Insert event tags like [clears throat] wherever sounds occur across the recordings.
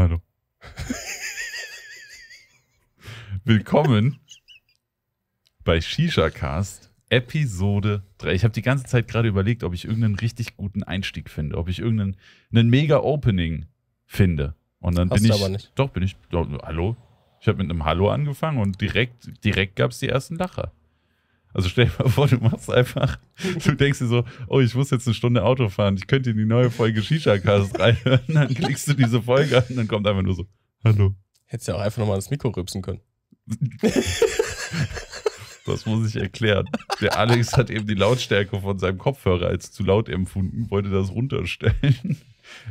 Hallo. Willkommen bei Shisha Cast Episode 3. Ich habe die ganze Zeit gerade überlegt, ob ich irgendeinen richtig guten Einstieg finde, ob ich irgendeinen einen mega Opening finde. Und dann Hast bin du ich aber nicht. doch bin ich doch, hallo. Ich habe mit einem Hallo angefangen und direkt direkt gab es die ersten Lacher. Also stell dir mal vor, du machst einfach, [laughs] du denkst dir so, oh, ich muss jetzt eine Stunde Auto fahren, ich könnte in die neue Folge Shisha-Cast reinhören, dann klickst du diese Folge an und dann kommt einfach nur so, hallo. Hättest ja auch einfach nochmal das Mikro rübsen können. [laughs] das muss ich erklären. Der Alex hat eben die Lautstärke von seinem Kopfhörer als zu laut empfunden, wollte das runterstellen.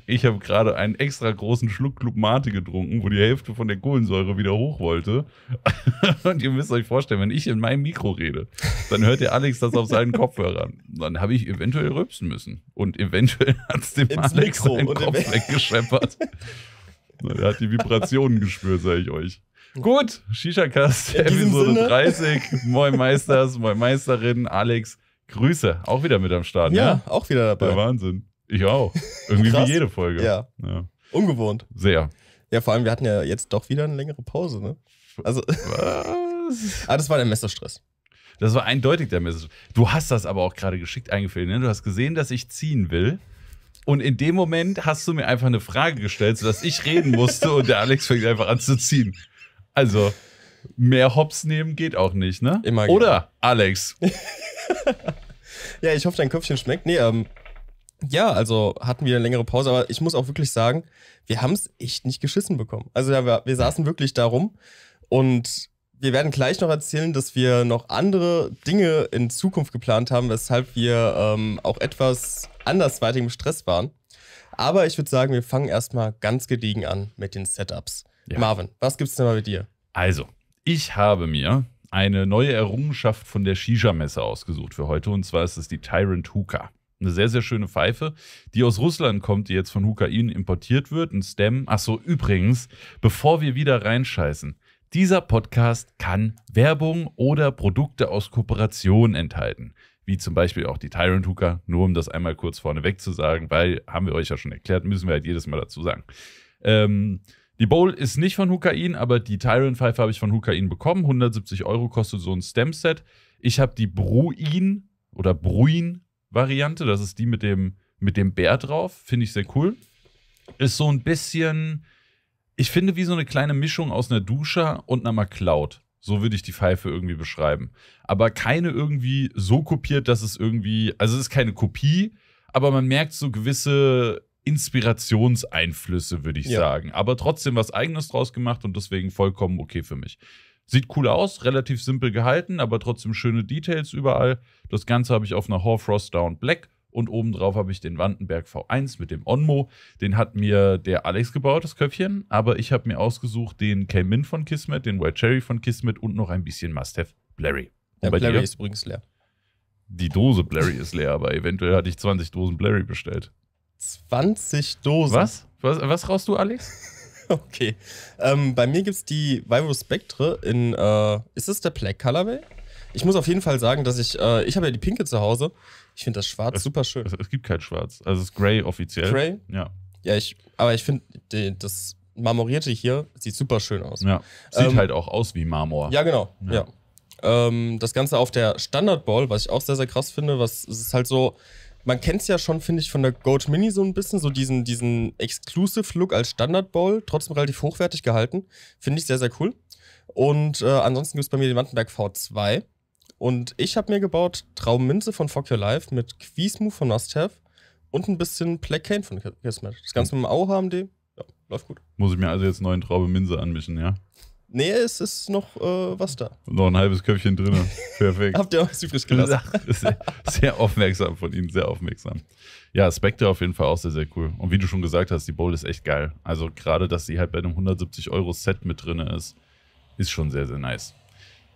Ich habe gerade einen extra großen Schluck Club Mate getrunken, wo die Hälfte von der Kohlensäure wieder hoch wollte. [laughs] Und ihr müsst euch vorstellen, wenn ich in meinem Mikro rede, dann hört ihr Alex das auf seinen Kopfhörern. Dann habe ich eventuell rübsen müssen. Und eventuell hat es dem Ins Alex Mikro seinen Kopf weggeschäppert. er hat die Vibrationen gespürt, sage ich euch. Gut, Shisha-Cast, Episode 30. Moin Meisters, moin Meisterin, Alex. Grüße, auch wieder mit am Start. Ja, ja? Ne? auch wieder dabei. Der Wahnsinn. Ich auch. Irgendwie wie jede Folge. Ja. ja. Ungewohnt. Sehr. Ja, vor allem, wir hatten ja jetzt doch wieder eine längere Pause, ne? Also. [laughs] Was? aber ah, das war der Messerstress. Das war eindeutig der Messerstress. Du hast das aber auch gerade geschickt eingefädelt, ne? Du hast gesehen, dass ich ziehen will. Und in dem Moment hast du mir einfach eine Frage gestellt, sodass ich reden musste und der Alex fängt einfach an zu ziehen. Also, mehr Hops nehmen geht auch nicht, ne? Immer Oder, Alex. [laughs] ja, ich hoffe, dein Köpfchen schmeckt. Nee, ähm, ja, also hatten wir eine längere Pause, aber ich muss auch wirklich sagen, wir haben es echt nicht geschissen bekommen. Also ja, wir, wir saßen wirklich darum und wir werden gleich noch erzählen, dass wir noch andere Dinge in Zukunft geplant haben, weshalb wir ähm, auch etwas andersweitig im Stress waren. Aber ich würde sagen, wir fangen erstmal ganz gediegen an mit den Setups. Ja. Marvin, was gibt's denn mal mit dir? Also, ich habe mir eine neue Errungenschaft von der Shisha-Messe ausgesucht für heute und zwar ist es die Tyrant Hooker eine sehr, sehr schöne Pfeife, die aus Russland kommt, die jetzt von Hukain importiert wird, ein Stem. Achso, übrigens, bevor wir wieder reinscheißen, dieser Podcast kann Werbung oder Produkte aus Kooperationen enthalten. Wie zum Beispiel auch die Tyrant Hooker, nur um das einmal kurz vorneweg zu sagen, weil haben wir euch ja schon erklärt, müssen wir halt jedes Mal dazu sagen. Ähm, die Bowl ist nicht von Hukain, aber die Tyrant Pfeife habe ich von Hukain bekommen. 170 Euro kostet so ein Stem-Set. Ich habe die Bruin oder Bruin Variante. Das ist die mit dem, mit dem Bär drauf. Finde ich sehr cool. Ist so ein bisschen, ich finde, wie so eine kleine Mischung aus einer Dusche und einer McCloud. So würde ich die Pfeife irgendwie beschreiben. Aber keine irgendwie so kopiert, dass es irgendwie, also es ist keine Kopie, aber man merkt so gewisse Inspirationseinflüsse, würde ich ja. sagen. Aber trotzdem was Eigenes draus gemacht und deswegen vollkommen okay für mich. Sieht cool aus, relativ simpel gehalten, aber trotzdem schöne Details überall. Das Ganze habe ich auf einer Hoarfrost Down Black und obendrauf habe ich den Wandenberg V1 mit dem Onmo. Den hat mir der Alex gebaut, das Köpfchen, aber ich habe mir ausgesucht den K-Min von Kismet, den White Cherry von Kismet und noch ein bisschen Must-Have Blurry. Der Blurry dir? ist übrigens leer. Die Dose Blurry ist leer, aber eventuell hatte ich 20 Dosen Blurry bestellt. 20 Dosen? Was? Was, was rauchst du, Alex? [laughs] Okay. Ähm, bei mir gibt es die Viro Spectre in. Äh, ist das der Black Colorway? Ich muss auf jeden Fall sagen, dass ich. Äh, ich habe ja die pinke zu Hause. Ich finde das Schwarz es, super schön. Es, es, gibt kein Schwarz. Also es ist gray offiziell. Gray? Ja. Ja, ich, aber ich finde das Marmorierte hier sieht super schön aus. Ja. Sieht ähm, halt auch aus wie Marmor. Ja, genau. Ja. ja. Ähm, das Ganze auf der Standard Ball, was ich auch sehr, sehr krass finde, was ist halt so man kennt es ja schon, finde ich, von der Goat Mini so ein bisschen, so diesen, diesen Exclusive-Look als Standard-Bowl, trotzdem relativ hochwertig gehalten. Finde ich sehr, sehr cool. Und äh, ansonsten gibt es bei mir den Wandenberg V2. Und ich habe mir gebaut Traumminze von Fuck Your Life mit Quismu von Must Have und ein bisschen Black Cane von Kismet. Das Ganze hm. mit dem Au-HMD. Ja, läuft gut. Muss ich mir also jetzt neuen Traube Minze anmischen, ja? Nee, es ist noch äh, was da. Noch ein halbes Köpfchen drin. [laughs] Perfekt. Habt ihr auch was übrig gelassen? [laughs] sehr, sehr aufmerksam von Ihnen, sehr aufmerksam. Ja, Spectre auf jeden Fall auch sehr, sehr cool. Und wie du schon gesagt hast, die Bowl ist echt geil. Also gerade, dass sie halt bei einem 170-Euro-Set mit drin ist, ist schon sehr, sehr nice.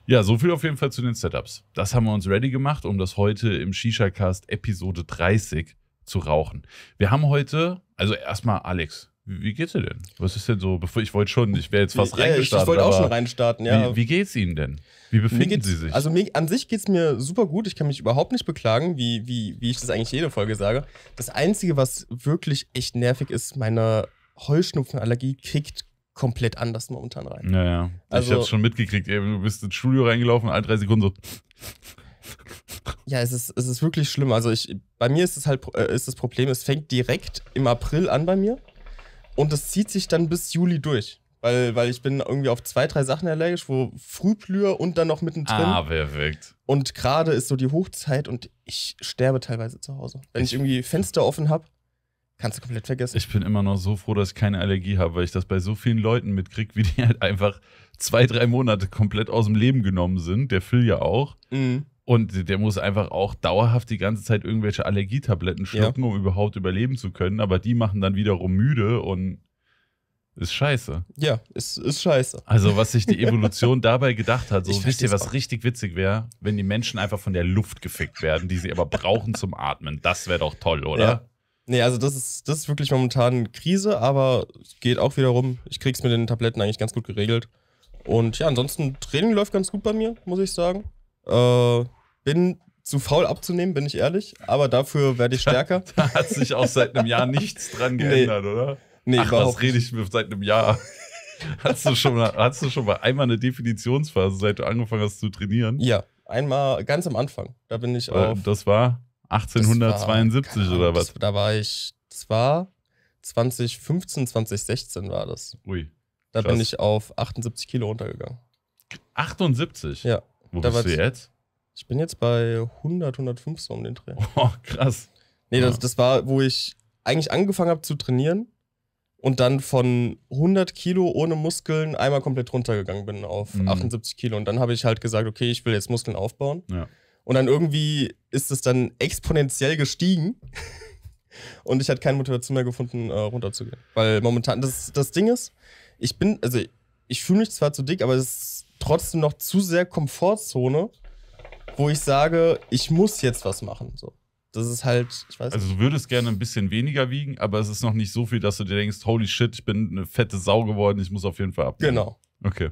Ja, so viel auf jeden Fall zu den Setups. Das haben wir uns ready gemacht, um das heute im Shisha Cast Episode 30 zu rauchen. Wir haben heute, also erstmal Alex, wie geht's dir denn? Was ist denn so? Bevor ich wollte schon, ich wäre jetzt fast ja, reingestartet. Ich wollte auch schon reinstarten, ja. Wie, wie, geht's Ihnen denn? Wie befinden Sie sich? Also mir, an sich geht's mir super gut. Ich kann mich überhaupt nicht beklagen, wie, wie, wie ich das eigentlich jede Folge sage. Das Einzige, was wirklich echt nervig ist, meine Heuschnupfenallergie kriegt komplett anders momentan rein. Naja, ja. Also, ich hab's schon mitgekriegt. Eben, du bist ins Studio reingelaufen, alle drei Sekunden so. Ja, es ist, es ist wirklich schlimm. Also ich, bei mir ist es halt, äh, ist das Problem, es fängt direkt im April an bei mir. Und das zieht sich dann bis Juli durch. Weil, weil ich bin irgendwie auf zwei, drei Sachen allergisch, wo Frühblüher und dann noch mittendrin. Ah, perfekt. Und gerade ist so die Hochzeit und ich sterbe teilweise zu Hause. Wenn ich irgendwie Fenster offen habe, Kannst du komplett vergessen. Ich bin immer noch so froh, dass ich keine Allergie habe, weil ich das bei so vielen Leuten mitkriege, wie die halt einfach zwei, drei Monate komplett aus dem Leben genommen sind. Der Phil ja auch. Mhm. Und der muss einfach auch dauerhaft die ganze Zeit irgendwelche Allergietabletten schlucken, ja. um überhaupt überleben zu können. Aber die machen dann wiederum müde und ist scheiße. Ja, ist, ist scheiße. Also, was sich die Evolution [laughs] dabei gedacht hat, so wisst ihr, was auch. richtig witzig wäre, wenn die Menschen einfach von der Luft gefickt werden, die sie aber brauchen zum Atmen. Das wäre doch toll, oder? Ja. Nee, also das ist, das ist wirklich momentan eine Krise, aber geht auch wieder rum. Ich krieg's mit den Tabletten eigentlich ganz gut geregelt. Und ja, ansonsten Training läuft ganz gut bei mir, muss ich sagen. Äh, bin zu faul abzunehmen, bin ich ehrlich, aber dafür werde ich stärker. Da, [laughs] da, hat sich auch seit einem Jahr nichts dran geändert, nee. oder? Nee, Ach, überhaupt was rede ich mit seit einem Jahr? [laughs] hast, du schon mal, hast du schon mal einmal eine Definitionsphase, seit du angefangen hast zu trainieren? Ja, einmal ganz am Anfang. Da bin ich auf. Das war 1872 das war, oder was? Das, da war ich, zwar 2015, 2016 war das. Ui. Da krass. bin ich auf 78 Kilo runtergegangen. 78? Ja. Wo da bist du jetzt? Ich bin jetzt bei 100, 105 so um den Dreh. [laughs] Oh, krass. Nee, das, das war, wo ich eigentlich angefangen habe zu trainieren und dann von 100 Kilo ohne Muskeln einmal komplett runtergegangen bin auf mhm. 78 Kilo. Und dann habe ich halt gesagt, okay, ich will jetzt Muskeln aufbauen. Ja. Und dann irgendwie ist es dann exponentiell gestiegen. [laughs] und ich hatte keine Motivation mehr gefunden, äh, runterzugehen. Weil momentan, das, das Ding ist, ich bin, also ich fühle mich zwar zu dick, aber es ist trotzdem noch zu sehr Komfortzone, wo ich sage, ich muss jetzt was machen. So. Das ist halt, ich weiß Also, du würdest gerne ein bisschen weniger wiegen, aber es ist noch nicht so viel, dass du dir denkst, holy shit, ich bin eine fette Sau geworden, ich muss auf jeden Fall abnehmen. Genau. Okay.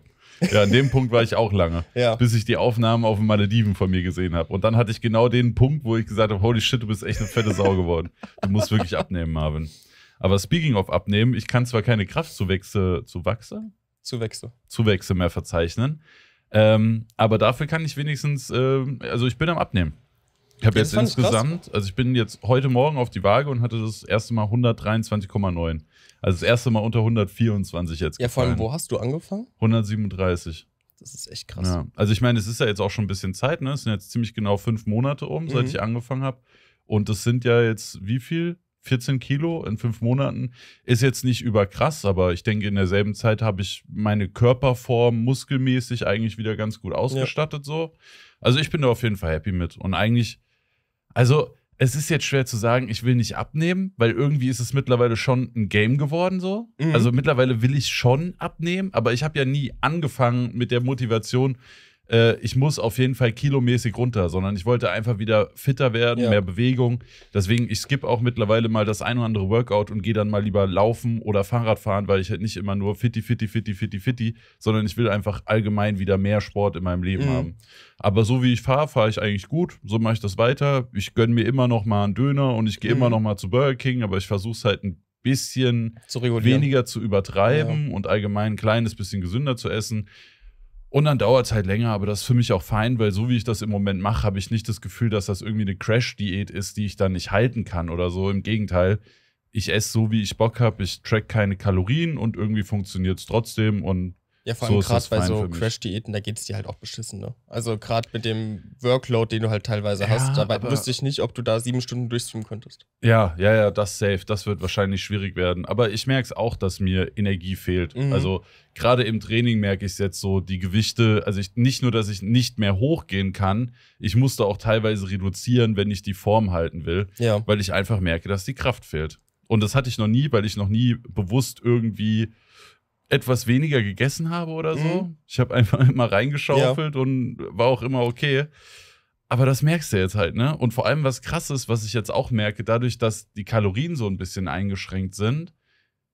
Ja, an dem Punkt war ich auch lange, [laughs] ja. bis ich die Aufnahmen auf dem Malediven von mir gesehen habe. Und dann hatte ich genau den Punkt, wo ich gesagt habe, holy shit, du bist echt eine fette Sau geworden. Du musst wirklich abnehmen, Marvin. Aber speaking of abnehmen, ich kann zwar keine Kraft zu wachsen, Zuwächse. Zuwächse mehr verzeichnen. Ähm, aber dafür kann ich wenigstens, äh, also ich bin am Abnehmen. Ich habe jetzt insgesamt, krass. also ich bin jetzt heute Morgen auf die Waage und hatte das erste Mal 123,9. Also das erste Mal unter 124 jetzt. Ja, gefallen. vor allem, wo hast du angefangen? 137. Das ist echt krass. Ja. Also ich meine, es ist ja jetzt auch schon ein bisschen Zeit, ne? Es sind jetzt ziemlich genau fünf Monate um, seit mhm. ich angefangen habe. Und das sind ja jetzt wie viel? 14 Kilo in fünf Monaten ist jetzt nicht überkrass, aber ich denke, in derselben Zeit habe ich meine Körperform muskelmäßig eigentlich wieder ganz gut ausgestattet. Ja. So. Also ich bin da auf jeden Fall happy mit. Und eigentlich, also es ist jetzt schwer zu sagen, ich will nicht abnehmen, weil irgendwie ist es mittlerweile schon ein Game geworden so. Mhm. Also mittlerweile will ich schon abnehmen, aber ich habe ja nie angefangen mit der Motivation, äh, ich muss auf jeden Fall kilomäßig runter, sondern ich wollte einfach wieder fitter werden, ja. mehr Bewegung. Deswegen, ich skippe auch mittlerweile mal das ein oder andere Workout und gehe dann mal lieber laufen oder Fahrrad fahren, weil ich halt nicht immer nur fitti, fitti, fitti, fitti, fitti, sondern ich will einfach allgemein wieder mehr Sport in meinem Leben mhm. haben. Aber so wie ich fahre, fahre ich eigentlich gut. So mache ich das weiter. Ich gönne mir immer noch mal einen Döner und ich gehe mhm. immer noch mal zu Burger King, aber ich versuche es halt ein bisschen zu weniger zu übertreiben ja. und allgemein ein kleines bisschen gesünder zu essen. Und dann dauert es halt länger, aber das ist für mich auch fein, weil so wie ich das im Moment mache, habe ich nicht das Gefühl, dass das irgendwie eine Crash-Diät ist, die ich dann nicht halten kann oder so. Im Gegenteil, ich esse so, wie ich Bock habe, ich track keine Kalorien und irgendwie funktioniert es trotzdem und ja, vor allem so gerade bei so Crash-Diäten, da geht es dir halt auch beschissen, ne? Also gerade mit dem Workload, den du halt teilweise ja, hast, dabei wüsste ich nicht, ob du da sieben Stunden durchstreamen könntest. Ja, ja, ja, das safe. Das wird wahrscheinlich schwierig werden. Aber ich merke es auch, dass mir Energie fehlt. Mhm. Also gerade im Training merke ich es jetzt so, die Gewichte, also ich, nicht nur, dass ich nicht mehr hochgehen kann, ich musste auch teilweise reduzieren, wenn ich die Form halten will, ja. weil ich einfach merke, dass die Kraft fehlt. Und das hatte ich noch nie, weil ich noch nie bewusst irgendwie etwas weniger gegessen habe oder so. Mhm. Ich habe einfach [laughs] immer reingeschaufelt ja. und war auch immer okay. Aber das merkst du jetzt halt, ne? Und vor allem was krasses, was ich jetzt auch merke, dadurch, dass die Kalorien so ein bisschen eingeschränkt sind,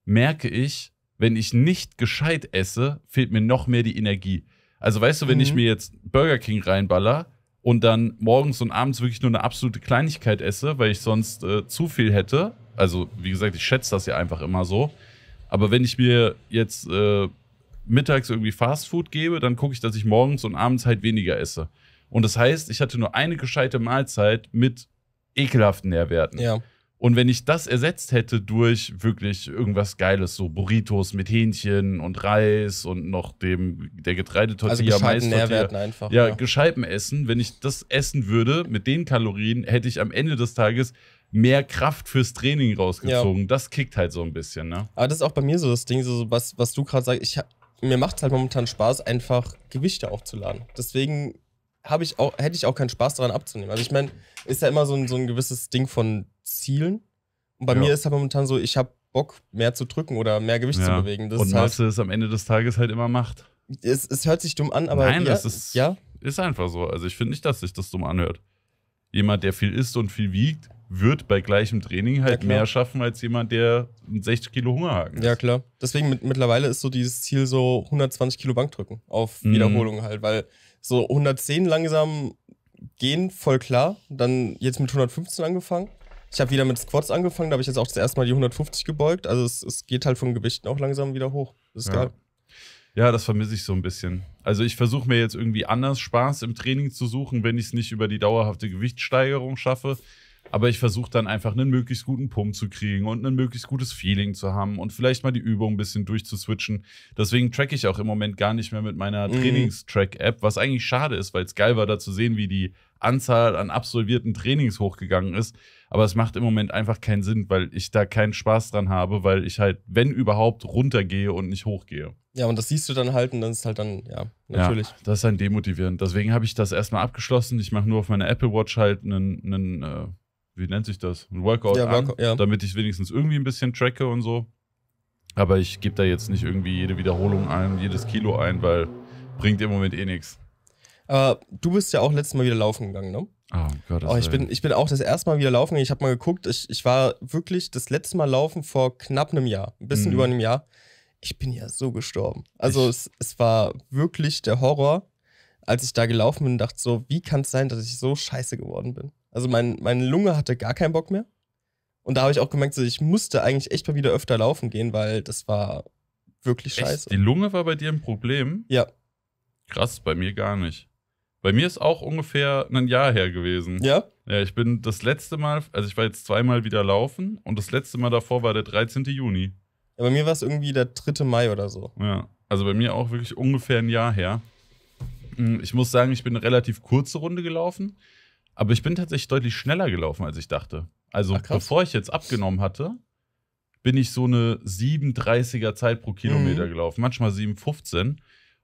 merke ich, wenn ich nicht gescheit esse, fehlt mir noch mehr die Energie. Also weißt du, wenn mhm. ich mir jetzt Burger King reinballer und dann morgens und abends wirklich nur eine absolute Kleinigkeit esse, weil ich sonst äh, zu viel hätte, also wie gesagt, ich schätze das ja einfach immer so, aber wenn ich mir jetzt äh, mittags irgendwie Fastfood gebe, dann gucke ich, dass ich morgens und abends halt weniger esse. Und das heißt, ich hatte nur eine gescheite Mahlzeit mit ekelhaften Nährwerten. Ja. Und wenn ich das ersetzt hätte durch wirklich irgendwas Geiles, so Burritos mit Hähnchen und Reis und noch dem der Getreidetortilla, also Mais Nährwerten einfach. Ja, ja, Gescheiben essen. Wenn ich das essen würde mit den Kalorien, hätte ich am Ende des Tages mehr Kraft fürs Training rausgezogen. Ja. Das kickt halt so ein bisschen, ne? Aber das ist auch bei mir so das Ding, so was, was du gerade sagst. Ich, mir macht es halt momentan Spaß, einfach Gewichte aufzuladen. Deswegen habe ich auch, hätte ich auch keinen Spaß daran abzunehmen. Also ich meine, ist ja immer so ein, so ein gewisses Ding von Zielen. Und bei ja. mir ist halt momentan so, ich habe Bock, mehr zu drücken oder mehr Gewicht ja. zu bewegen. Das Und was halt, es am Ende des Tages halt immer Macht. Es, es hört sich dumm an, aber. Nein, ja, das ist, ja? ist einfach so. Also ich finde nicht, dass sich das dumm anhört. Jemand, der viel isst und viel wiegt, wird bei gleichem Training halt ja, mehr schaffen als jemand, der 60 Kilo Hungerhaken ist. Ja, klar. Deswegen mit, mittlerweile ist so dieses Ziel so 120 Kilo Bankdrücken auf mhm. Wiederholung halt, weil so 110 langsam gehen, voll klar. Dann jetzt mit 115 angefangen. Ich habe wieder mit Squats angefangen, da habe ich jetzt auch das erste Mal die 150 gebeugt. Also es, es geht halt von Gewichten auch langsam wieder hoch. Das ist ja. geil. Ja, das vermisse ich so ein bisschen. Also ich versuche mir jetzt irgendwie anders Spaß im Training zu suchen, wenn ich es nicht über die dauerhafte Gewichtssteigerung schaffe. Aber ich versuche dann einfach einen möglichst guten Pump zu kriegen und ein möglichst gutes Feeling zu haben und vielleicht mal die Übung ein bisschen durchzuswitchen. Deswegen track ich auch im Moment gar nicht mehr mit meiner mhm. Trainingstrack-App, was eigentlich schade ist, weil es geil war, da zu sehen, wie die Anzahl an absolvierten Trainings hochgegangen ist. Aber es macht im Moment einfach keinen Sinn, weil ich da keinen Spaß dran habe, weil ich halt, wenn überhaupt, runtergehe und nicht hochgehe. Ja, und das siehst du dann halt und dann ist halt dann, ja, natürlich. Ja, das ist ein demotivierend. Deswegen habe ich das erstmal abgeschlossen. Ich mache nur auf meiner Apple Watch halt einen, einen äh, wie nennt sich das? Ein Workout, ja, Workout ja. damit ich wenigstens irgendwie ein bisschen tracke und so. Aber ich gebe da jetzt nicht irgendwie jede Wiederholung ein, jedes Kilo ein, weil bringt im Moment eh nichts. Äh, du bist ja auch letztes Mal wieder laufen gegangen, ne? Oh, Gott, oh, ich, bin, ich bin auch das erste Mal wieder laufen gegangen. Ich habe mal geguckt, ich, ich war wirklich das letzte Mal laufen vor knapp einem Jahr, ein bisschen mhm. über einem Jahr. Ich bin ja so gestorben. Also es, es war wirklich der Horror, als ich da gelaufen bin und dachte so, wie kann es sein, dass ich so scheiße geworden bin? Also mein, meine Lunge hatte gar keinen Bock mehr. Und da habe ich auch gemerkt, so, ich musste eigentlich echt mal wieder öfter laufen gehen, weil das war wirklich echt? scheiße. Die Lunge war bei dir ein Problem? Ja. Krass, bei mir gar nicht. Bei mir ist auch ungefähr ein Jahr her gewesen. Ja? Ja, ich bin das letzte Mal, also ich war jetzt zweimal wieder laufen und das letzte Mal davor war der 13. Juni. Ja, bei mir war es irgendwie der 3. Mai oder so. Ja, also bei mir auch wirklich ungefähr ein Jahr her. Hm, ich muss sagen, ich bin eine relativ kurze Runde gelaufen. Aber ich bin tatsächlich deutlich schneller gelaufen, als ich dachte. Also Ach, bevor ich jetzt abgenommen hatte, bin ich so eine 37er Zeit pro Kilometer mhm. gelaufen, manchmal 7,15.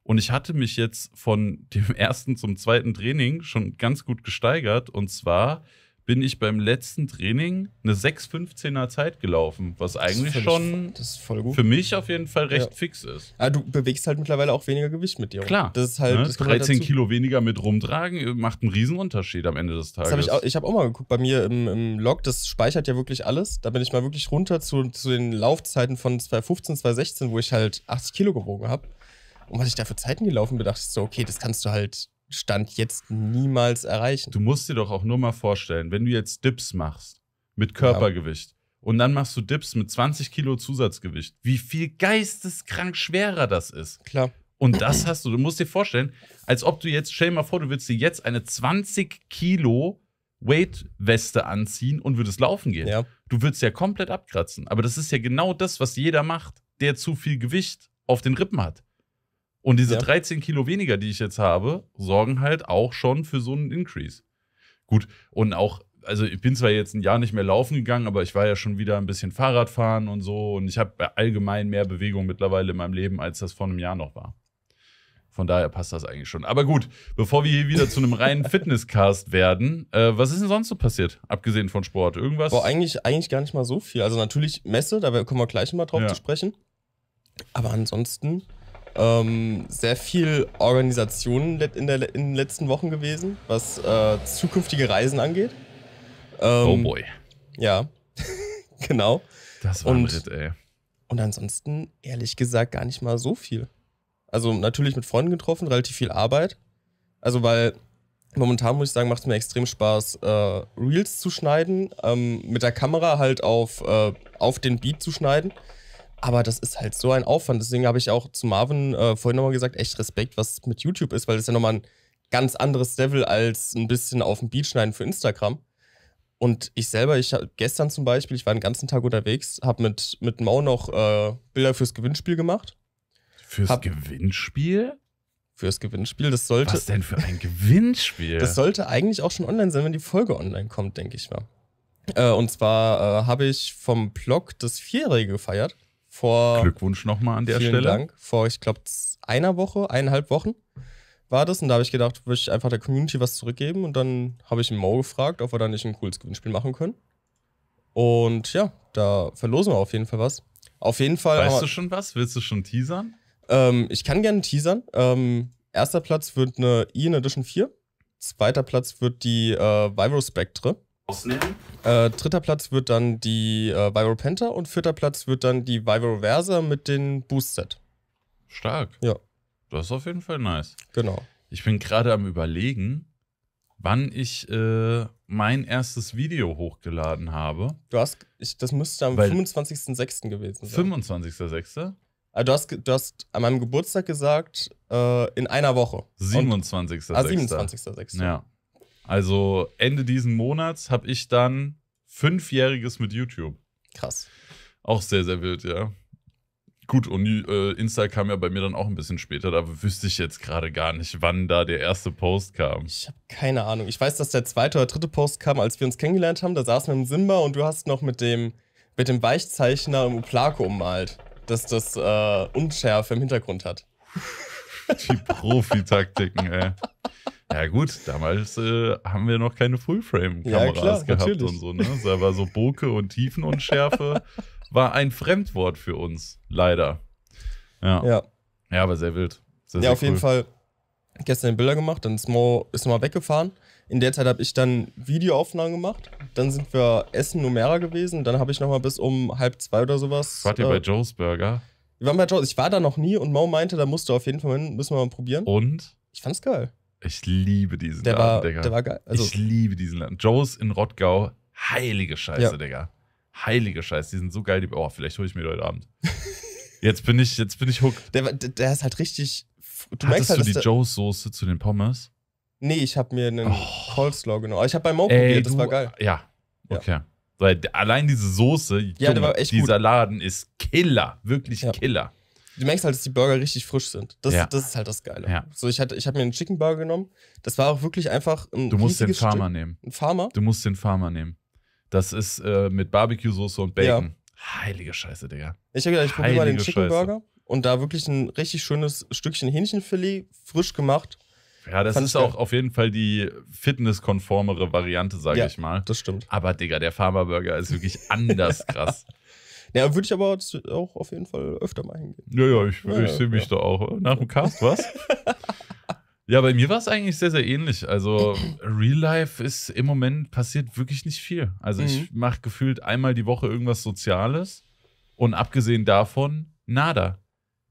Und ich hatte mich jetzt von dem [laughs] ersten zum zweiten Training schon ganz gut gesteigert. Und zwar bin ich beim letzten Training eine 6,15er Zeit gelaufen, was eigentlich schon voll, für mich auf jeden Fall recht ja. fix ist. Aber ah, du bewegst halt mittlerweile auch weniger Gewicht mit dir. Klar. Das ist halt, ne? das 13 halt Kilo weniger mit rumtragen äh, macht einen Riesenunterschied am Ende des Tages. Hab ich auch, ich habe auch mal geguckt, bei mir im, im, Log, das speichert ja wirklich alles. Da bin ich mal wirklich runter zu, zu den Laufzeiten von 2015, 2016, wo ich halt 80 Kilo gewogen habe. Und was ich da für Zeiten gelaufen bin, dachte ich so, okay, das kannst du halt Stand jetzt niemals erreichen. Du musst dir doch auch nur mal vorstellen, wenn du jetzt Dips machst mit Körpergewicht ja. und dann machst du Dips mit 20 Kilo Zusatzgewicht, wie viel geisteskrank schwerer das ist. Klar. Und das hast du, du musst dir vorstellen, als ob du jetzt, stell dir mal vor, du würdest dir jetzt eine 20 Kilo Weight-Weste anziehen und würdest laufen gehen. Ja. Du würdest ja komplett abkratzen. Aber das ist ja genau das, was jeder macht, der zu viel Gewicht auf den Rippen hat. Und diese ja. 13 Kilo weniger, die ich jetzt habe, sorgen halt auch schon für so einen Increase. Gut, und auch, also ich bin zwar jetzt ein Jahr nicht mehr laufen gegangen, aber ich war ja schon wieder ein bisschen Fahrradfahren und so. Und ich habe allgemein mehr Bewegung mittlerweile in meinem Leben, als das vor einem Jahr noch war. Von daher passt das eigentlich schon. Aber gut, bevor wir hier wieder zu einem reinen [laughs] Fitnesscast werden, äh, was ist denn sonst so passiert, abgesehen von Sport? Irgendwas? Boah, eigentlich, eigentlich gar nicht mal so viel. Also natürlich Messe, da kommen wir gleich mal drauf ja. zu sprechen. Aber ansonsten ähm, sehr viel Organisation in, der, in den letzten Wochen gewesen, was äh, zukünftige Reisen angeht. Ähm, oh boy. Ja, [laughs] genau. Das war und, mit, ey. Und ansonsten, ehrlich gesagt, gar nicht mal so viel. Also natürlich mit Freunden getroffen, relativ viel Arbeit. Also weil momentan muss ich sagen, macht es mir extrem Spaß, äh, Reels zu schneiden, ähm, mit der Kamera halt auf, äh, auf den Beat zu schneiden. Aber das ist halt so ein Aufwand. Deswegen habe ich auch zu Marvin äh, vorhin nochmal gesagt, echt Respekt, was mit YouTube ist, weil das ist ja nochmal ein ganz anderes Level als ein bisschen auf dem Beat schneiden für Instagram. Und ich selber, ich habe gestern zum Beispiel, ich war den ganzen Tag unterwegs, habe mit, mit Mau noch äh, Bilder fürs Gewinnspiel gemacht. Fürs hab, Gewinnspiel? Fürs Gewinnspiel, das sollte. Was denn für ein Gewinnspiel? das sollte eigentlich auch schon online sein, wenn die Folge online kommt, denke ich mal. Äh, und zwar äh, habe ich vom Blog das Vierjährige gefeiert. Vor Glückwunsch nochmal an der vielen Stelle. Dank. Vor, ich glaube, einer Woche, eineinhalb Wochen war das. Und da habe ich gedacht, würde ich einfach der Community was zurückgeben. Und dann habe ich Mo gefragt, ob wir da nicht ein cooles Gewinnspiel machen können. Und ja, da verlosen wir auf jeden Fall was. Auf jeden Fall. Weißt du schon was? Willst du schon teasern? Ähm, ich kann gerne teasern. Ähm, erster Platz wird eine Ian Edition 4. Zweiter Platz wird die äh, Spectre rausnehmen. Äh, dritter Platz wird dann die äh, Viro Panther und vierter Platz wird dann die Viro Versa mit den Boost-Set. Stark. Ja. Das ist auf jeden Fall nice. Genau. Ich bin gerade am überlegen, wann ich äh, mein erstes Video hochgeladen habe. Du hast, ich, das müsste am 25.06. gewesen sein. 25.06.? Ah, du, hast, du hast an meinem Geburtstag gesagt, äh, in einer Woche. 27.06. Ah, 27.06. Ja. Also Ende diesen Monats habe ich dann fünfjähriges mit YouTube. Krass. Auch sehr, sehr wild, ja. Gut, und äh, Insta kam ja bei mir dann auch ein bisschen später, da wüsste ich jetzt gerade gar nicht, wann da der erste Post kam. Ich habe keine Ahnung. Ich weiß, dass der zweite oder dritte Post kam, als wir uns kennengelernt haben. Da saßen wir im Simba und du hast noch mit dem, mit dem Weichzeichner im Uplako ummalt, dass das äh, Unschärfe im Hintergrund hat. [laughs] Die Profi-Taktiken, ey. Ja gut, damals äh, haben wir noch keine Fullframe-Kameras ja, gehabt natürlich. und so, ne? Da war so Boke und Tiefenunschärfe war ein Fremdwort für uns, leider. Ja. Ja, ja aber sehr wild. Sehr, ja, sehr auf cool. jeden Fall gestern Bilder gemacht, dann ist Mo ist mal weggefahren. In der Zeit habe ich dann Videoaufnahmen gemacht. Dann sind wir Essen Numera gewesen. Dann habe ich nochmal bis um halb zwei oder sowas. Wart ihr bei äh, Joe's Burger? Wir waren bei Jaws. Ich war da noch nie und Mo meinte, da musst du auf jeden Fall hin, müssen wir mal probieren. Und? Ich fand's geil. Ich liebe diesen der Laden, war, Digga. Der war geil. Also ich liebe diesen Laden. Joes in Rottgau, heilige Scheiße, ja. Digga. Heilige Scheiße, die sind so geil. Die, oh, vielleicht hole ich mir heute Abend. [laughs] jetzt bin ich, jetzt bin ich hooked. Der, der, der ist halt richtig. Du Hattest halt, du die Joes-Soße zu den Pommes? Nee, ich habe mir einen oh. Coleslaw genommen. Aber ich habe bei Mo Ey, probiert, das du, war geil. Ja, okay. Ja. Weil allein diese Soße, ja, Junge, war echt dieser gut. Laden ist Killer, wirklich ja. Killer. Du merkst halt, dass die Burger richtig frisch sind. Das, ja. das ist halt das Geile. Ja. So, ich, hatte, ich habe mir einen Chicken Burger genommen. Das war auch wirklich einfach ein Du musst den Farmer Stück. nehmen. Ein Farmer? Du musst den Farmer nehmen. Das ist äh, mit Barbecue-Soße und Bacon. Ja. Heilige Scheiße, Digga. Ich habe gedacht, ich probiere mal den Chicken Burger und da wirklich ein richtig schönes Stückchen Hähnchenfilet, frisch gemacht. Ja, das Fand ist auch auf jeden Fall die fitnesskonformere Variante, sage ja, ich mal. Das stimmt. Aber Digga, der Burger ist wirklich [laughs] anders krass. Ja, würde ich aber auch auf jeden Fall öfter mal hingehen. Ja, ja, ich, ja, ich sehe mich da auch. Äh, nach dem Cast, was? [laughs] ja, bei mir war es eigentlich sehr, sehr ähnlich. Also, Real Life ist im Moment passiert wirklich nicht viel. Also, mhm. ich mache gefühlt einmal die Woche irgendwas Soziales und abgesehen davon nada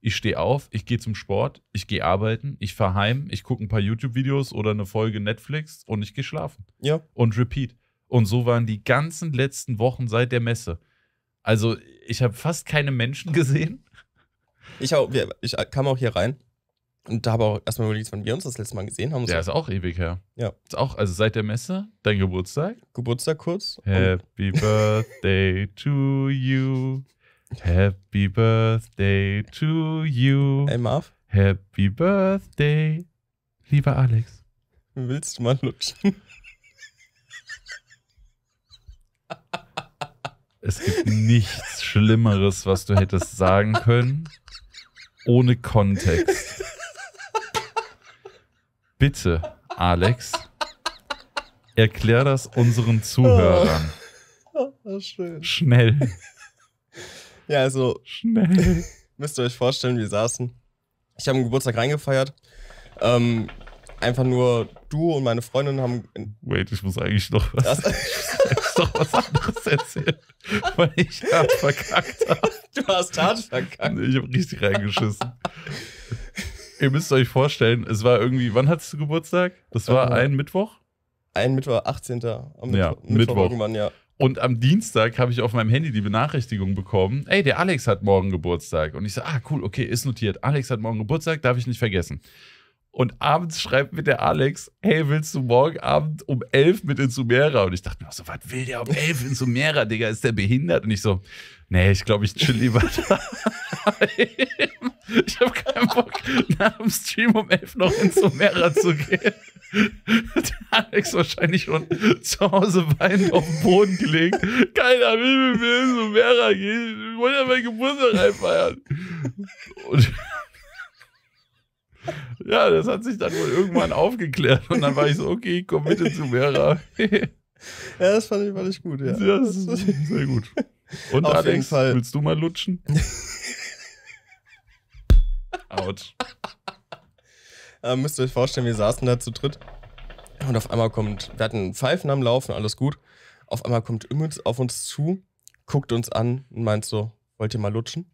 ich stehe auf, ich gehe zum Sport, ich gehe arbeiten, ich fahre heim, ich gucke ein paar YouTube-Videos oder eine Folge Netflix und ich gehe schlafen. Ja. Und repeat. Und so waren die ganzen letzten Wochen seit der Messe. Also, ich habe fast keine Menschen [laughs] gesehen. Ich, auch, ich äh, kam auch hier rein und da habe auch erstmal überlegt, wann wir uns das letzte Mal gesehen haben. Ja, ist auch ewig her. Ja. Ist auch, also seit der Messe, dein Geburtstag. Geburtstag kurz. Happy [laughs] Birthday to you. Happy Birthday to you. Hey, Marv. Happy Birthday, lieber Alex. Willst du mal lutschen? Es gibt nichts Schlimmeres, was du hättest sagen können, ohne Kontext. Bitte, Alex, erklär das unseren Zuhörern. Oh, oh schön. Schnell. Ja, also. Schnell. [laughs] müsst ihr euch vorstellen, wir saßen. Ich habe einen Geburtstag reingefeiert. Ähm, einfach nur du und meine Freundin haben. Wait, ich muss eigentlich noch was. Das [laughs] noch was anderes erzählen, weil ich hart verkackt habe. Du hast hart verkackt. Ich habe richtig reingeschissen. Ihr müsst euch vorstellen, es war irgendwie, wann hattest du Geburtstag? Das war äh, ein Mittwoch? Ein Mittwoch, 18. Am Mittwoch, ja, Mittwoch, Mittwoch. irgendwann, ja. Und am Dienstag habe ich auf meinem Handy die Benachrichtigung bekommen, ey, der Alex hat morgen Geburtstag. Und ich so, ah, cool, okay, ist notiert. Alex hat morgen Geburtstag, darf ich nicht vergessen. Und abends schreibt mir der Alex, hey, willst du morgen Abend um elf mit in Sumera? Und ich dachte mir so, was will der um elf in Sumera, Digga? Ist der behindert? Und ich so, nee, ich glaube, ich chill lieber [laughs] da. ich habe keinen Bock, nach dem Stream um elf noch in Sumera zu gehen. [laughs] Alex wahrscheinlich schon zu Hause weinend auf den Boden gelegt. Keiner will mit mir in so Mera gehen. Ich wollte ja meinen Geburtstag feiern. Und [laughs] ja, das hat sich dann wohl irgendwann aufgeklärt. Und dann war ich so, okay, komm bitte zu Mera. [laughs] ja, das fand ich, fand ich gut, ja. ja das ist sehr gut. Und auf Alex, willst du mal lutschen? Autsch. Äh, müsst ihr euch vorstellen, wir saßen da zu dritt. Und auf einmal kommt, wir hatten Pfeifen am Laufen, alles gut. Auf einmal kommt Immels auf uns zu, guckt uns an und meint so, wollt ihr mal lutschen?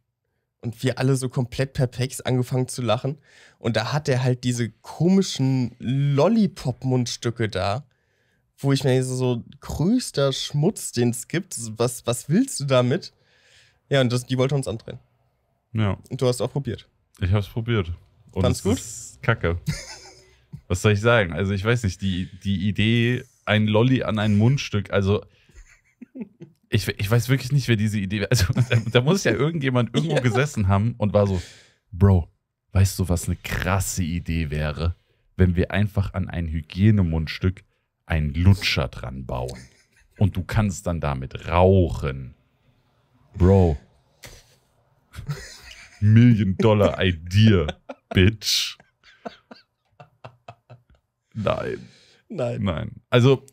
Und wir alle so komplett perplex angefangen zu lachen. Und da hat er halt diese komischen Lollipop-Mundstücke da, wo ich mir denke, so, größter Schmutz, den es gibt. Was, was willst du damit? Ja, und das, die wollte uns andrehen. Ja. Und du hast auch probiert. Ich hab's probiert. Und Fand's gut? Ist Kacke. Was soll ich sagen? Also, ich weiß nicht, die, die Idee, ein Lolli an ein Mundstück, also. Ich, ich weiß wirklich nicht, wer diese Idee. Also, da, da muss ja irgendjemand irgendwo ja. gesessen haben und war so: Bro, weißt du, was eine krasse Idee wäre, wenn wir einfach an ein Hygienemundstück einen Lutscher dran bauen? Und du kannst dann damit rauchen. Bro. Million Dollar Idee. Bitch. Nein. Nein. Nein. Also,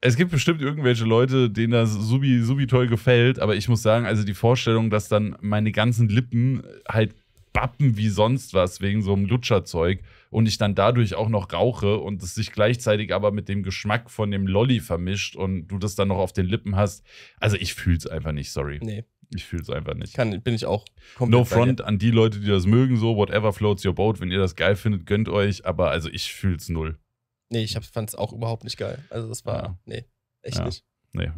es gibt bestimmt irgendwelche Leute, denen das subi, subi toll gefällt, aber ich muss sagen, also die Vorstellung, dass dann meine ganzen Lippen halt bappen wie sonst was wegen so einem Lutscherzeug und ich dann dadurch auch noch rauche und es sich gleichzeitig aber mit dem Geschmack von dem Lolli vermischt und du das dann noch auf den Lippen hast. Also ich fühl's einfach nicht, sorry. Nee, ich fühle es einfach nicht. Kann, bin ich auch komplett. No front an die Leute, die das mögen, so, whatever floats your boat. Wenn ihr das geil findet, gönnt euch. Aber also ich fühle es null. Nee, ich fand es auch überhaupt nicht geil. Also das war, ja. nee, echt ja. nicht. Nee,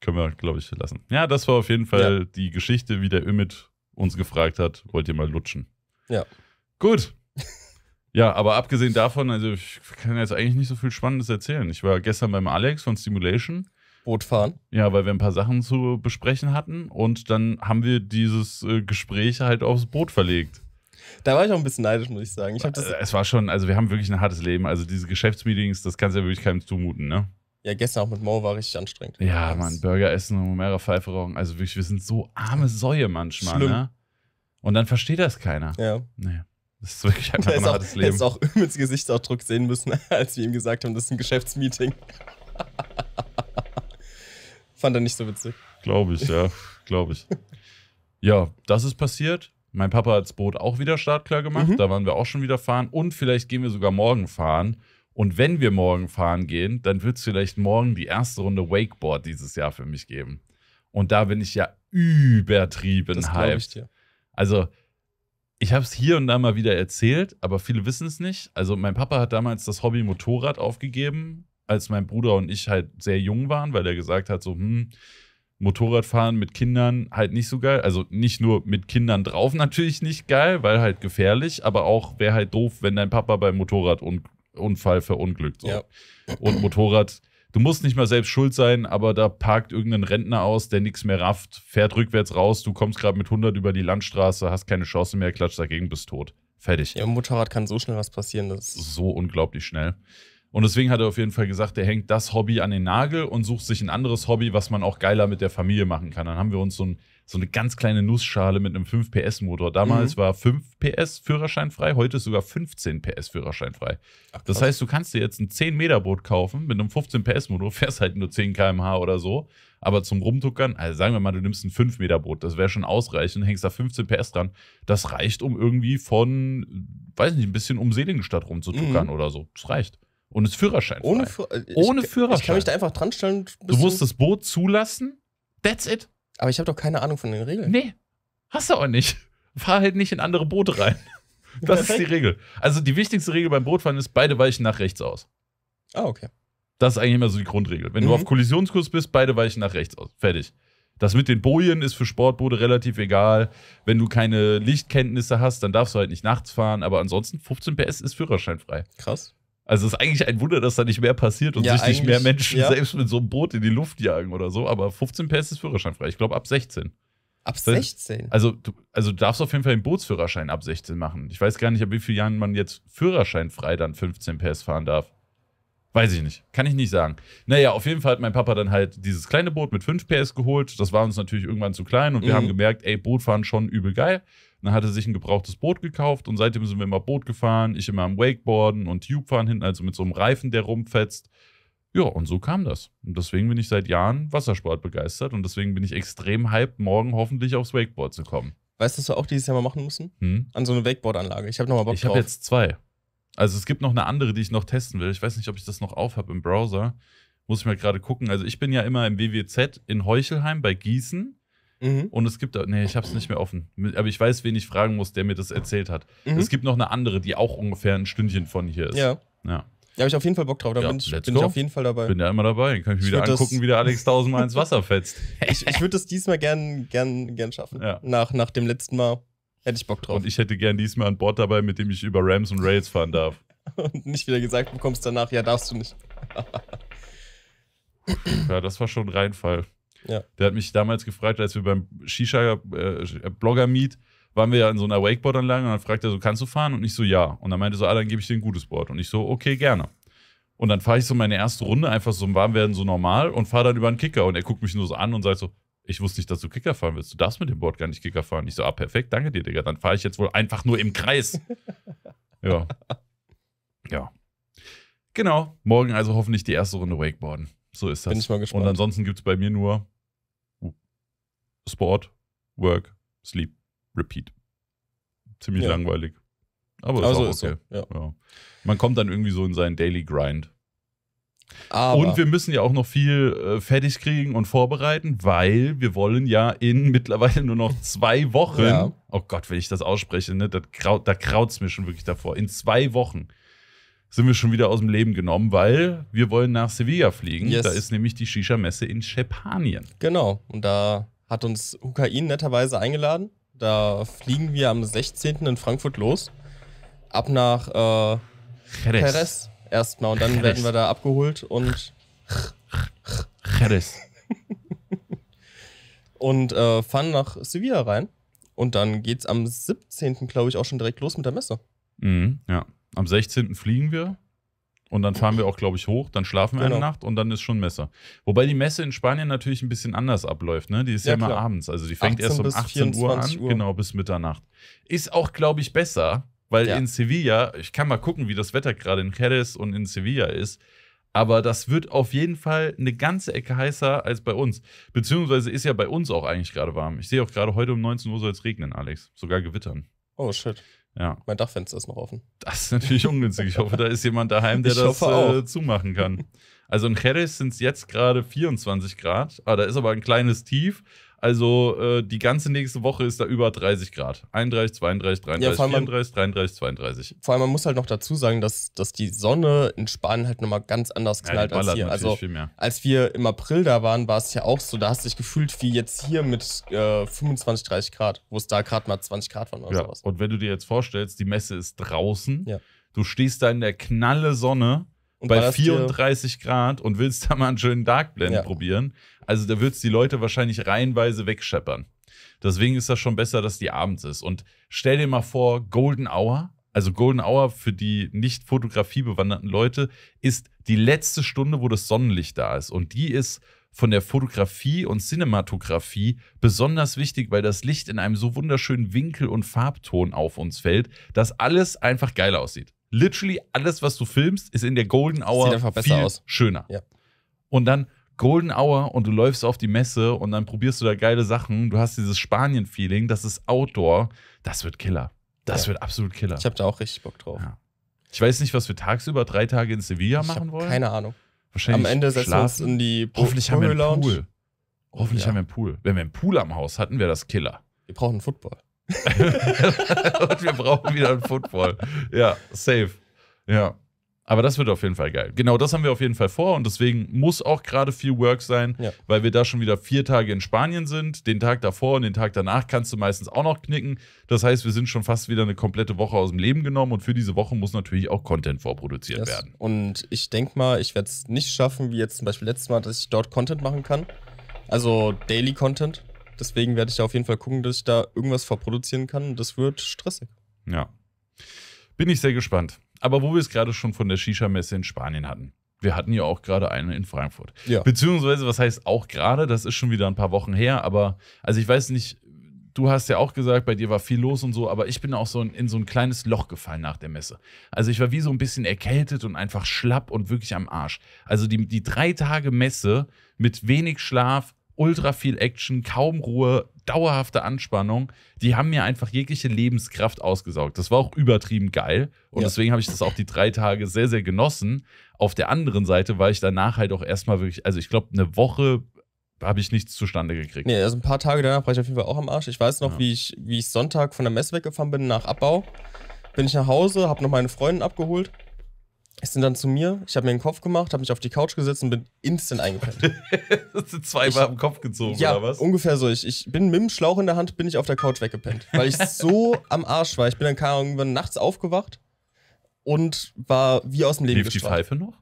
können wir, glaube ich, lassen. Ja, das war auf jeden Fall ja. die Geschichte, wie der Ümit uns gefragt hat, wollt ihr mal lutschen? Ja. Gut. [laughs] ja, aber abgesehen davon, also ich kann jetzt eigentlich nicht so viel Spannendes erzählen. Ich war gestern beim Alex von Stimulation. Boot fahren. Ja, weil wir ein paar Sachen zu besprechen hatten und dann haben wir dieses äh, Gespräch halt aufs Boot verlegt. Da war ich auch ein bisschen neidisch, muss ich sagen. Ich das äh, es war schon, also wir haben wirklich ein hartes Leben. Also diese Geschäftsmeetings, das kannst du ja wirklich keinem zumuten, ne? Ja, gestern auch mit Mo war richtig anstrengend. Ja, man, Burger essen und mehrere Pfeife rauchen. Also wirklich, wir sind so arme Säue manchmal, Schlimm. ne? Und dann versteht das keiner. Ja. Nee. Das ist wirklich einfach [laughs] ein hartes auch, Leben. Hättest auch [laughs] mit Gesichtsausdruck sehen müssen, [laughs] als wir ihm gesagt haben, das ist ein Geschäftsmeeting. Fand er nicht so witzig. Glaube ich, ja. Glaube ich. Ja, das ist passiert. Mein Papa hat das Boot auch wieder startklar gemacht. Mhm. Da waren wir auch schon wieder fahren. Und vielleicht gehen wir sogar morgen fahren. Und wenn wir morgen fahren gehen, dann wird es vielleicht morgen die erste Runde Wakeboard dieses Jahr für mich geben. Und da bin ich ja übertrieben das hyped. Ich dir. Also, ich habe es hier und da mal wieder erzählt, aber viele wissen es nicht. Also, mein Papa hat damals das Hobby Motorrad aufgegeben, als mein Bruder und ich halt sehr jung waren, weil er gesagt hat, so, hm, Motorradfahren mit Kindern halt nicht so geil. Also nicht nur mit Kindern drauf natürlich nicht geil, weil halt gefährlich, aber auch wäre halt doof, wenn dein Papa beim Motorradunfall verunglückt. So. Ja. Und Motorrad, du musst nicht mal selbst schuld sein, aber da parkt irgendein Rentner aus, der nichts mehr rafft, fährt rückwärts raus, du kommst gerade mit 100 über die Landstraße, hast keine Chance mehr, klatscht dagegen, bist tot. Fertig. Ja, im Motorrad kann so schnell was passieren. Das so unglaublich schnell. Und deswegen hat er auf jeden Fall gesagt, er hängt das Hobby an den Nagel und sucht sich ein anderes Hobby, was man auch geiler mit der Familie machen kann. Dann haben wir uns so, ein, so eine ganz kleine Nussschale mit einem 5 PS Motor. Damals mhm. war 5 PS Führerscheinfrei, heute ist sogar 15 PS Führerscheinfrei. Ach, das heißt, du kannst dir jetzt ein 10 Meter Boot kaufen mit einem 15 PS Motor, fährst halt nur 10 km/h oder so. Aber zum Rumtuckern, also sagen wir mal, du nimmst ein 5 Meter Boot, das wäre schon ausreichend, hängst da 15 PS dran. Das reicht, um irgendwie von, weiß nicht, ein bisschen um Seligenstadt rumzutuckern mhm. oder so. Das reicht. Ohne Führerschein. Ohne, äh, ich, Ohne Führerschein. Ich kann mich da einfach dranstellen. Du musst das Boot zulassen. That's it. Aber ich habe doch keine Ahnung von den Regeln. Nee. Hast du auch nicht. Fahr halt nicht in andere Boote rein. [laughs] Das ist die Regel. Also die wichtigste Regel beim Bootfahren ist, beide weichen nach rechts aus. Ah, okay. Das ist eigentlich immer so die Grundregel. Wenn mhm. du auf Kollisionskurs bist, beide weichen nach rechts aus. Fertig. Das mit den Bojen ist für Sportboote relativ egal. Wenn du keine Lichtkenntnisse hast, dann darfst du halt nicht nachts fahren. Aber ansonsten 15 PS ist führerscheinfrei. Krass. Also es ist eigentlich ein Wunder, dass da nicht mehr passiert und ja, sich nicht mehr Menschen ja. selbst mit so einem Boot in die Luft jagen oder so. Aber 15 PS ist führerscheinfrei. Ich glaube ab 16. Ab 16? Also du, also du darfst auf jeden Fall den Bootsführerschein ab 16 machen. Ich weiß gar nicht, ab wie vielen Jahren man jetzt führerscheinfrei dann 15 PS fahren darf. Weiß ich nicht. Kann ich nicht sagen. Naja, auf jeden Fall hat mein Papa dann halt dieses kleine Boot mit 5 PS geholt. Das war uns natürlich irgendwann zu klein und wir mhm. haben gemerkt, ey, Bootfahren schon übel geil. Dann hat er sich ein gebrauchtes Boot gekauft und seitdem sind wir immer Boot gefahren, ich immer am Wakeboarden und Tubefahren hinten, also mit so einem Reifen, der rumfetzt. Ja, und so kam das. Und deswegen bin ich seit Jahren Wassersport begeistert und deswegen bin ich extrem hyped, morgen hoffentlich aufs Wakeboard zu kommen. Weißt du, was wir auch dieses Jahr mal machen müssen? Hm? An so eine Wakeboard-Anlage. Ich habe nochmal Bock drauf. Ich habe jetzt zwei. Also es gibt noch eine andere, die ich noch testen will. Ich weiß nicht, ob ich das noch auf habe im Browser. Muss ich mal gerade gucken. Also ich bin ja immer im WWZ in Heuchelheim bei Gießen. Mhm. Und es gibt, nee, ich habe es nicht mehr offen. Aber ich weiß, wen ich fragen muss, der mir das erzählt hat. Mhm. Es gibt noch eine andere, die auch ungefähr ein Stündchen von hier ist. Ja. Ja. Da habe ich auf jeden Fall Bock drauf. Da ja, bin, ich, bin ich, auf jeden Fall dabei. Bin ja immer dabei. Dann kann ich mir wieder angucken, wie der Alex [laughs] tausendmal ins Wasser fetzt. ich, ich würde das diesmal gern, gern, gern schaffen. Ja. Nach, nach dem letzten Mal hätte ich Bock drauf. Und ich hätte gern diesmal ein Board dabei, mit dem ich über Rams und Rails fahren darf. [laughs] und nicht wieder gesagt bekommst danach, ja, darfst du nicht. ja, das war schon ein Reinfall. Ja. Der hat mich damals gefragt, als wir beim Shisha-Blogger-Meet äh, waren wir ja in so einer Wakeboard-Anlage und dann fragt er so, kannst du fahren? Und ich so, ja. Und dann meinte er so, ah, dann gebe ich dir ein gutes Board. Und ich so, okay, gerne. Und dann fahre ich so meine erste Runde einfach so im Warmwerden so normal und fahre dann über einen Kicker. Und er guckt mich nur so an und sagt so, ich wusste nicht, dass du Kicker fahren willst. Du darfst mit dem Board gar nicht Kicker fahren. Ich so, ah, perfekt, danke dir, Digga. Dann fahre ich jetzt wohl einfach nur im Kreis. [laughs] ja. Ja. Genau. Morgen also hoffentlich die erste Runde Wakeboarden. So ist das. Bin ich mal gespannt. Und ansonsten gibt es bei mir nur Sport, Work, Sleep, Repeat. Ziemlich ja. langweilig. Aber ist also auch okay. Ist so, ja. Ja. Man kommt dann irgendwie so in seinen Daily Grind. Aber und wir müssen ja auch noch viel äh, fertig kriegen und vorbereiten, weil wir wollen ja in [laughs] mittlerweile nur noch zwei Wochen, oh Gott, wenn ich das ausspreche, ne, da kraut es mir schon wirklich davor, in zwei Wochen sind wir schon wieder aus dem Leben genommen, weil wir wollen nach Sevilla fliegen. Yes. Da ist nämlich die Shisha-Messe in Schepanien. Genau, und da hat uns Hukain netterweise eingeladen. Da fliegen wir am 16. in Frankfurt los. Ab nach äh, Jerez. Jerez erstmal. Und dann Jerez. werden wir da abgeholt und. Jerez. [laughs] und äh, fahren nach Sevilla rein. Und dann geht es am 17. glaube ich auch schon direkt los mit der Messe. Mhm, ja. Am 16. fliegen wir und dann fahren wir auch, glaube ich, hoch, dann schlafen wir genau. eine Nacht und dann ist schon Messe. Wobei die Messe in Spanien natürlich ein bisschen anders abläuft, ne? Die ist ja, ja immer abends. Also die fängt erst um 18 Uhr an, Uhr. genau, bis Mitternacht. Ist auch, glaube ich, besser, weil ja. in Sevilla, ich kann mal gucken, wie das Wetter gerade in Jerez und in Sevilla ist. Aber das wird auf jeden Fall eine ganze Ecke heißer als bei uns. Beziehungsweise ist ja bei uns auch eigentlich gerade warm. Ich sehe auch gerade heute um 19 Uhr soll es regnen, Alex. Sogar gewittern. Oh shit. Ja. Mein Dachfenster ist noch offen. Das ist natürlich ungünstig. Ich hoffe, da ist jemand daheim, der das äh, zumachen kann. Also in Jerez sind es jetzt gerade 24 Grad. Ah, da ist aber ein kleines Tief. Also äh, die ganze nächste Woche ist da über 30 Grad. 31, 32, 33, ja, 34, man, 33, 32. Vor allem, man muss halt noch dazu sagen, dass, dass die Sonne in Spanien halt nochmal ganz anders knallt ja, als hier. Also als wir im April da waren, war es ja auch so, da hast du dich gefühlt wie jetzt hier mit äh, 25, 30 Grad, wo es da gerade mal 20 Grad waren oder ja. sowas. Und wenn du dir jetzt vorstellst, die Messe ist draußen, ja. du stehst da in der knalle Sonne, und bei 34 Grad und willst da mal einen schönen Darkblend ja. probieren also da wird es die Leute wahrscheinlich reihenweise wegscheppern. Deswegen ist das schon besser, dass die abends ist. Und stell dir mal vor, Golden Hour, also Golden Hour für die nicht fotografiebewanderten Leute, ist die letzte Stunde, wo das Sonnenlicht da ist. Und die ist von der Fotografie und Cinematografie besonders wichtig, weil das Licht in einem so wunderschönen Winkel und Farbton auf uns fällt, dass alles einfach geil aussieht. Literally alles, was du filmst, ist in der Golden Hour viel aus. schöner. Ja. Und dann Golden Hour und du läufst auf die Messe und dann probierst du da geile Sachen. Du hast dieses Spanien-Feeling, das ist Outdoor. Das wird Killer. Das ja. wird absolut Killer. Ich habe da auch richtig Bock drauf. Ja. Ich weiß nicht, was wir tagsüber drei Tage in Sevilla ich machen wollen. Keine Ahnung. Wahrscheinlich am Ende setzen wir uns in die Bo Hoffentlich haben wir einen Pool. Hoffentlich ja. haben wir einen Pool. Wenn wir einen Pool am Haus hatten, wäre das Killer. Wir brauchen einen Football. [laughs] und wir brauchen wieder einen Football. Ja, safe. Ja. Aber das wird auf jeden Fall geil. Genau, das haben wir auf jeden Fall vor und deswegen muss auch gerade viel Work sein, ja. weil wir da schon wieder vier Tage in Spanien sind. Den Tag davor und den Tag danach kannst du meistens auch noch knicken. Das heißt, wir sind schon fast wieder eine komplette Woche aus dem Leben genommen und für diese Woche muss natürlich auch Content vorproduziert yes. werden. Und ich denke mal, ich werde es nicht schaffen, wie jetzt zum Beispiel letztes Mal, dass ich dort Content machen kann. Also Daily Content. Deswegen werde ich da auf jeden Fall gucken, dass ich da irgendwas vorproduzieren kann. Das wird stressig. Ja. Bin ich sehr gespannt. Aber wo wir es gerade schon von der Shisha-Messe in Spanien hatten. Wir hatten ja auch gerade eine in Frankfurt. Ja. Beziehungsweise, was heißt auch gerade? Das ist schon wieder ein paar Wochen her, aber also ich weiß nicht, du hast ja auch gesagt, bei dir war viel los und so, aber ich bin auch so in, in so ein kleines Loch gefallen nach der Messe. Also ich war wie so ein bisschen erkältet und einfach schlapp und wirklich am Arsch. Also die, die drei Tage Messe mit wenig Schlaf, ultra viel Action, kaum Ruhe, dauerhafte Anspannung. Die haben mir einfach jegliche Lebenskraft ausgesaugt. Das war auch übertrieben geil. Und ja. deswegen habe ich das auch die drei Tage sehr, sehr genossen. Auf der anderen Seite war ich danach halt auch erstmal wirklich, also ich glaube, eine Woche habe ich nichts zustande gekriegt. Nee, also ein paar Tage danach war ich auf jeden Fall auch am Arsch. Ich weiß noch, ja. wie, ich, wie ich Sonntag von der Messe weggefahren bin nach Abbau. Bin ich nach Hause, habe noch meine Freundin abgeholt ist dann zu mir, ich habe mir den Kopf gemacht, habe mich auf die Couch gesetzt und bin instant eingepennt. Hast du zweimal am Kopf gezogen, ja, oder was? Ja, ungefähr so. Ich, ich bin mit dem Schlauch in der Hand, bin ich auf der Couch weggepennt, weil ich [laughs] so am Arsch war. Ich bin dann keine Ahnung, irgendwann nachts aufgewacht und war wie aus dem Leben Lief gestrahlt. die Pfeife noch?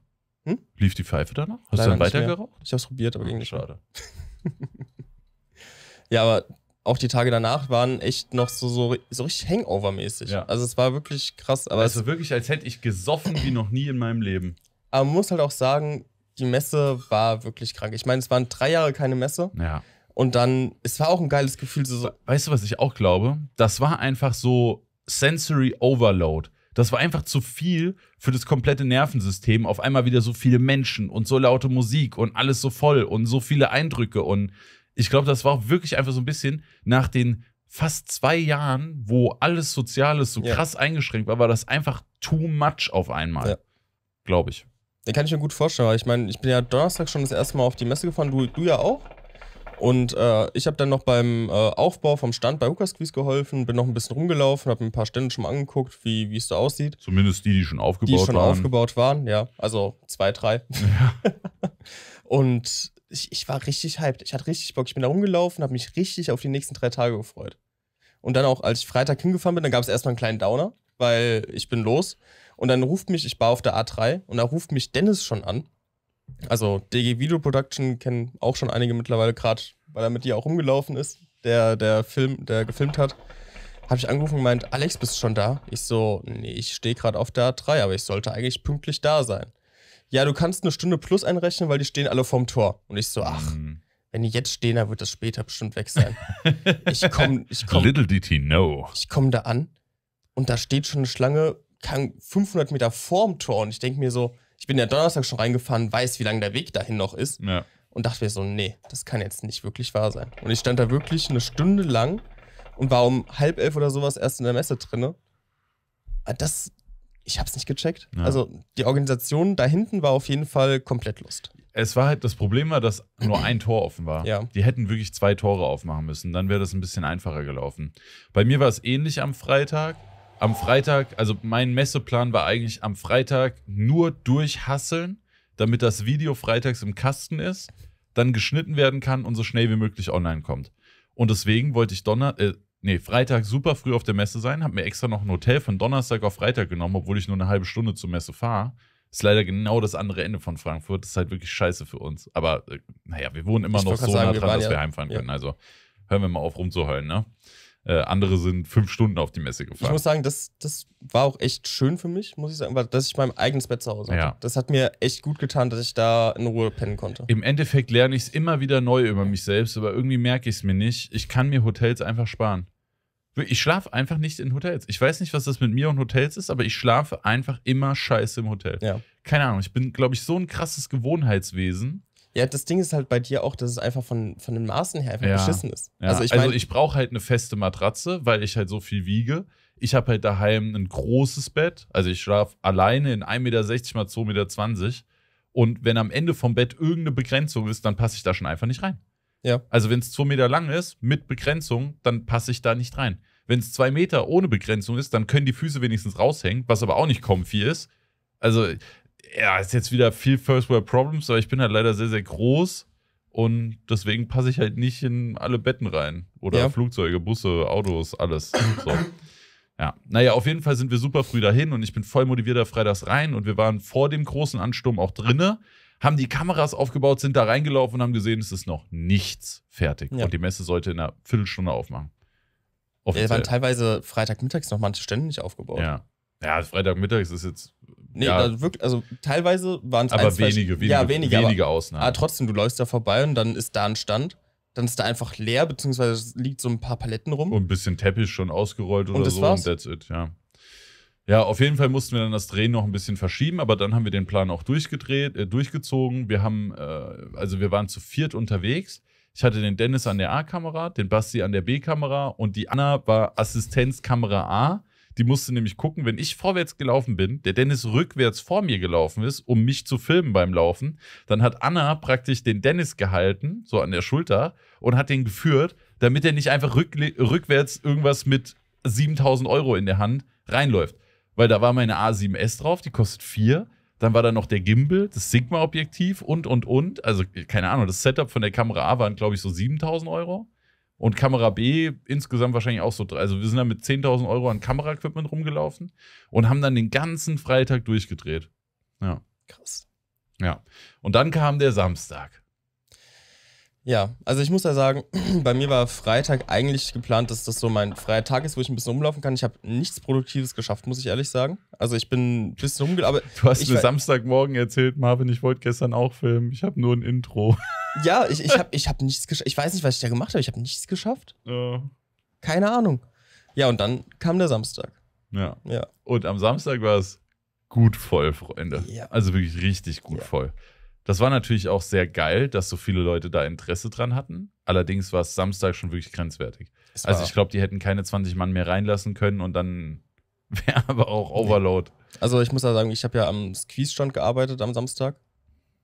Hm? Lief die Pfeife danach? Hast Leider du dann weitergeraucht? Ich habe es probiert, aber ging nicht. Schade. [laughs] ja, aber auch die Tage danach waren echt noch so, so, so richtig Hangover-mäßig. Ja. Also es war wirklich krass. Aber also wirklich, als hätte ich gesoffen wie noch nie in meinem Leben. Aber man muss halt auch sagen, die Messe war wirklich krank. Ich meine, es waren drei Jahre keine Messe. Ja. Und dann, es war auch ein geiles Gefühl. So weißt du, was ich auch glaube? Das war einfach so Sensory Overload. Das war einfach zu viel für das komplette Nervensystem. Auf einmal wieder so viele Menschen und so laute Musik und alles so voll und so viele Eindrücke und ich glaube, das war auch wirklich einfach so ein bisschen nach den fast zwei Jahren, wo alles Soziales so ja. krass eingeschränkt war, war das einfach too much auf einmal. Ja. Glaube ich. Den kann ich mir gut vorstellen, ich meine, ich bin ja Donnerstag schon das erste Mal auf die Messe gefahren, du, du ja auch. Und äh, ich habe dann noch beim äh, Aufbau vom Stand bei Hookersquiz geholfen, bin noch ein bisschen rumgelaufen, habe ein paar Stände schon mal angeguckt, wie es da aussieht. Zumindest die, die schon aufgebaut waren. Die schon waren. aufgebaut waren, ja. Also zwei, drei. Ja. [laughs] und ich, ich war richtig hyped. Ich hatte richtig Bock. Ich bin da rumgelaufen, habe mich richtig auf die nächsten drei Tage gefreut. Und dann auch, als ich Freitag hingefahren bin, dann gab es erstmal einen kleinen Downer, weil ich bin los. Und dann ruft mich, ich war auf der A3 und da ruft mich Dennis schon an. Also DG Video Production kennen auch schon einige mittlerweile, gerade weil er mit dir auch rumgelaufen ist, der, der Film, der gefilmt hat. Habe ich angerufen und meint, Alex, bist du schon da? Ich so, nee, ich stehe gerade auf der A3, aber ich sollte eigentlich pünktlich da sein ja, du kannst eine Stunde plus einrechnen, weil die stehen alle vorm Tor. Und ich so, ach, mhm. wenn die jetzt stehen, dann wird das später bestimmt weg sein. [laughs] ich komme, ich komme. Little did he know. Ich komme da an und da steht schon eine Schlange, 500 Meter vorm Tor. Und ich denke mir so, ich bin ja Donnerstag schon reingefahren, weiß, wie lang der Weg dahin noch ist. Ja. Und dachte mir so, nee, das kann jetzt nicht wirklich wahr sein. Und ich stand da wirklich eine Stunde lang und war um halb elf oder sowas erst in der Messe drinne. Ah, das, ich habe es nicht gecheckt. Ja. Also die Organisation da hinten war auf jeden Fall komplett Lust. Es war halt das Problem war, dass nur ein Tor offen war. Ja. Die hätten wirklich zwei Tore aufmachen müssen, dann wäre das ein bisschen einfacher gelaufen. Bei mir war es ähnlich am Freitag. Am Freitag, also mein Messeplan war eigentlich am Freitag nur durchhasseln, damit das Video freitags im Kasten ist, dann geschnitten werden kann und so schnell wie möglich online kommt. Und deswegen wollte ich Donner äh, nee, Freitag super früh auf der Messe sein, habe mir extra noch ein Hotel von Donnerstag auf Freitag genommen, obwohl ich nur eine halbe Stunde zur Messe fahre. Ist leider genau das andere Ende von Frankfurt. Das ist halt wirklich scheiße für uns. Aber äh, naja, wir wohnen immer ich noch so nah dran, dass ja, wir heimfahren können. Also hören wir mal auf rumzuheulen, ne? Äh, andere sind fünf Stunden auf die Messe gefahren. Ich muss sagen, das, das war auch echt schön für mich, muss ich sagen, weil dass ich mein eigenes Bett zu Hause hatte. Ja. Das hat mir echt gut getan, dass ich da in Ruhe pennen konnte. Im Endeffekt lerne ich es immer wieder neu über mich selbst, aber irgendwie merke ich es mir nicht. Ich kann mir Hotels einfach sparen. Ich schlafe einfach nicht in Hotels. Ich weiß nicht, was das mit mir und Hotels ist, aber ich schlafe einfach immer scheiße im Hotel. Ja. Keine Ahnung, ich bin, glaube ich, so ein krasses Gewohnheitswesen ja, das Ding ist halt bei dir auch, dass es einfach von, von den Maßen her einfach ja. beschissen ist. Ja. Also ich, also mein, also ich brauche halt eine feste Matratze, weil ich halt so viel wiege. Ich habe halt daheim ein großes Bett. Also ich schlafe alleine in 1,60 Meter mal 2,20 Meter. Und wenn am Ende vom Bett irgendeine Begrenzung ist, dann passe ich da schon einfach nicht rein. Ja. Also wenn es 2 Meter lang ist, mit Begrenzung, dann passe ich da nicht rein. Wenn es 2 Meter ohne Begrenzung ist, dann können die Füße wenigstens raushängen, was aber auch nicht kaum viel ist. Also ja, ist jetzt wieder viel First World Problems, aber ich bin halt leider sehr, sehr groß und deswegen passe ich halt nicht in alle Betten rein. Oder ja. Flugzeuge, Busse, Autos, alles. So. Ja, naja, auf jeden Fall sind wir super früh dahin und ich bin voll motivierter freitags rein und wir waren vor dem großen Ansturm auch drinne, haben die Kameras aufgebaut, sind da reingelaufen und haben gesehen, es ist noch nichts fertig. Ja. Und die Messe sollte in einer Viertelstunde aufmachen. Offiziell. Ja, waren teilweise Freitagmittags noch manche Stände nicht aufgebaut. Ja. Ja, Freitagmittags ist jetzt Nee, ja. also, wirklich, also teilweise waren es Aber wenige, wenige, ja, wenige, wenige aber, Ausnahmen. Aber trotzdem, du läufst da vorbei und dann ist da ein Stand. Dann ist da einfach leer, beziehungsweise liegt so ein paar Paletten rum. Und ein bisschen Teppich schon ausgerollt und oder das so war's. und that's it, ja. Ja, auf jeden Fall mussten wir dann das Drehen noch ein bisschen verschieben, aber dann haben wir den Plan auch durchgedreht, äh, durchgezogen. Wir haben, äh, also wir waren zu viert unterwegs. Ich hatte den Dennis an der A-Kamera, den Basti an der B-Kamera und die Anna war Assistenzkamera A. Die musste nämlich gucken, wenn ich vorwärts gelaufen bin, der Dennis rückwärts vor mir gelaufen ist, um mich zu filmen beim Laufen, dann hat Anna praktisch den Dennis gehalten, so an der Schulter, und hat den geführt, damit er nicht einfach rück, rückwärts irgendwas mit 7000 Euro in der Hand reinläuft. Weil da war meine A7S drauf, die kostet 4. Dann war da noch der Gimbal, das Sigma-Objektiv und, und, und. Also, keine Ahnung, das Setup von der Kamera A waren, glaube ich, so 7000 Euro. Und Kamera B insgesamt wahrscheinlich auch so. drei. Also wir sind dann mit 10.000 Euro an Kameraequipment rumgelaufen und haben dann den ganzen Freitag durchgedreht. Ja. Krass. Ja. Und dann kam der Samstag. Ja, also ich muss ja sagen, [clears throat] bei mir war Freitag eigentlich geplant, dass das so mein freier Tag ist, wo ich ein bisschen rumlaufen kann. Ich habe nichts Produktives geschafft, muss ich ehrlich sagen. Also ich bin ein bisschen rumgelaufen. Du hast mir Samstagmorgen erzählt, Marvin, ich wollte gestern auch filmen. Ich habe nur ein Intro. [laughs] Ja, ich, ich habe ich hab nichts geschafft. Ich weiß nicht, was ich da gemacht habe. Ich habe nichts geschafft. Ja. Keine Ahnung. Ja, und dann kam der Samstag. Ja. ja. Und am Samstag war es gut voll, Freunde. Ja. Also wirklich richtig gut ja. voll. Das war natürlich auch sehr geil, dass so viele Leute da Interesse dran hatten. Allerdings war es Samstag schon wirklich grenzwertig. Also ich glaube, die hätten keine 20 Mann mehr reinlassen können und dann [laughs] wäre aber auch Overload. Also ich muss ja sagen, ich habe ja am Squeeze-Stand gearbeitet am Samstag.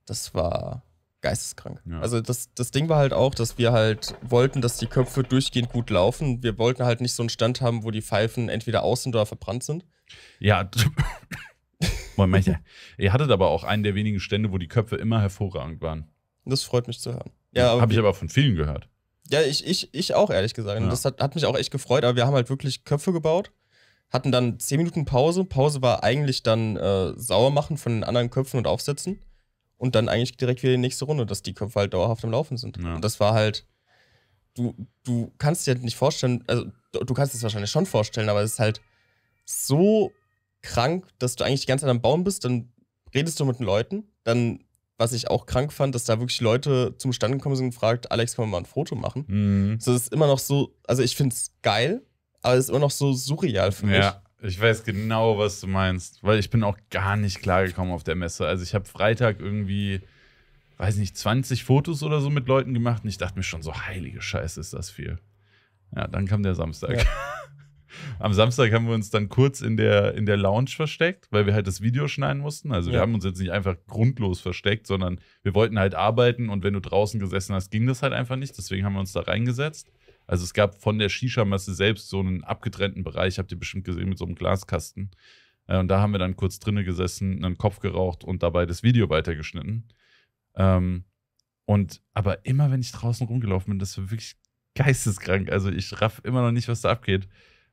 Das war geisteskrank. Ja. Also das, das Ding war halt auch, dass wir halt wollten, dass die Köpfe durchgehend gut laufen. Wir wollten halt nicht so einen Stand haben, wo die Pfeifen entweder außen oder verbrannt sind. Ja, [laughs] Moin, Meister. [laughs] Ihr hattet aber auch einen der wenigen Stände, wo die Köpfe immer hervorragend waren. Das freut mich zu hören. Ja, Habe ich aber von vielen gehört. Ja, ich, ich, ich auch, ehrlich gesagt. Ja. Das hat, hat mich auch echt gefreut, aber wir haben halt wirklich Köpfe gebaut, hatten dann 10 Minuten Pause. Pause war eigentlich dann äh, sauer machen von den anderen Köpfen und aufsetzen und dann eigentlich direkt wieder die nächste Runde, dass die Köpfe halt dauerhaft am Laufen sind. Ja. Und das war halt, du, du kannst dir halt nicht vorstellen, also du kannst es wahrscheinlich schon vorstellen, aber es ist halt so krank, dass du eigentlich die ganze Zeit am Baum bist, dann redest du mit den Leuten, dann was ich auch krank fand, dass da wirklich Leute zum Stand gekommen sind und gefragt, Alex, können wir mal ein Foto machen? Mhm. So, das ist immer noch so, also ich finde es geil, aber es ist immer noch so surreal für mich. Ja, ich weiß genau, was du meinst, weil ich bin auch gar nicht klargekommen auf der Messe. Also ich habe Freitag irgendwie, weiß nicht, 20 Fotos oder so mit Leuten gemacht und ich dachte mir schon so, heilige Scheiße, ist das viel. Ja, dann kam der Samstag. Ja. [laughs] Am Samstag haben wir uns dann kurz in der, in der Lounge versteckt, weil wir halt das Video schneiden mussten. Also wir haben uns jetzt nicht einfach grundlos versteckt, sondern wir wollten halt arbeiten und wenn du draußen gesessen hast, ging das halt einfach nicht. Deswegen haben wir uns da reingesetzt. Also es gab von der Shisha-Masse selbst so einen abgetrennten Bereich, habt ihr bestimmt gesehen, mit so einem Glaskasten. Äh, und da haben wir dann kurz drinnen gesessen, einen Kopf geraucht und dabei das Video weitergeschnitten. Ähm, und aber immer, wenn ich draußen rumgelaufen bin, das war wirklich geisteskrank. Also ich raff immer noch nicht, was da abgeht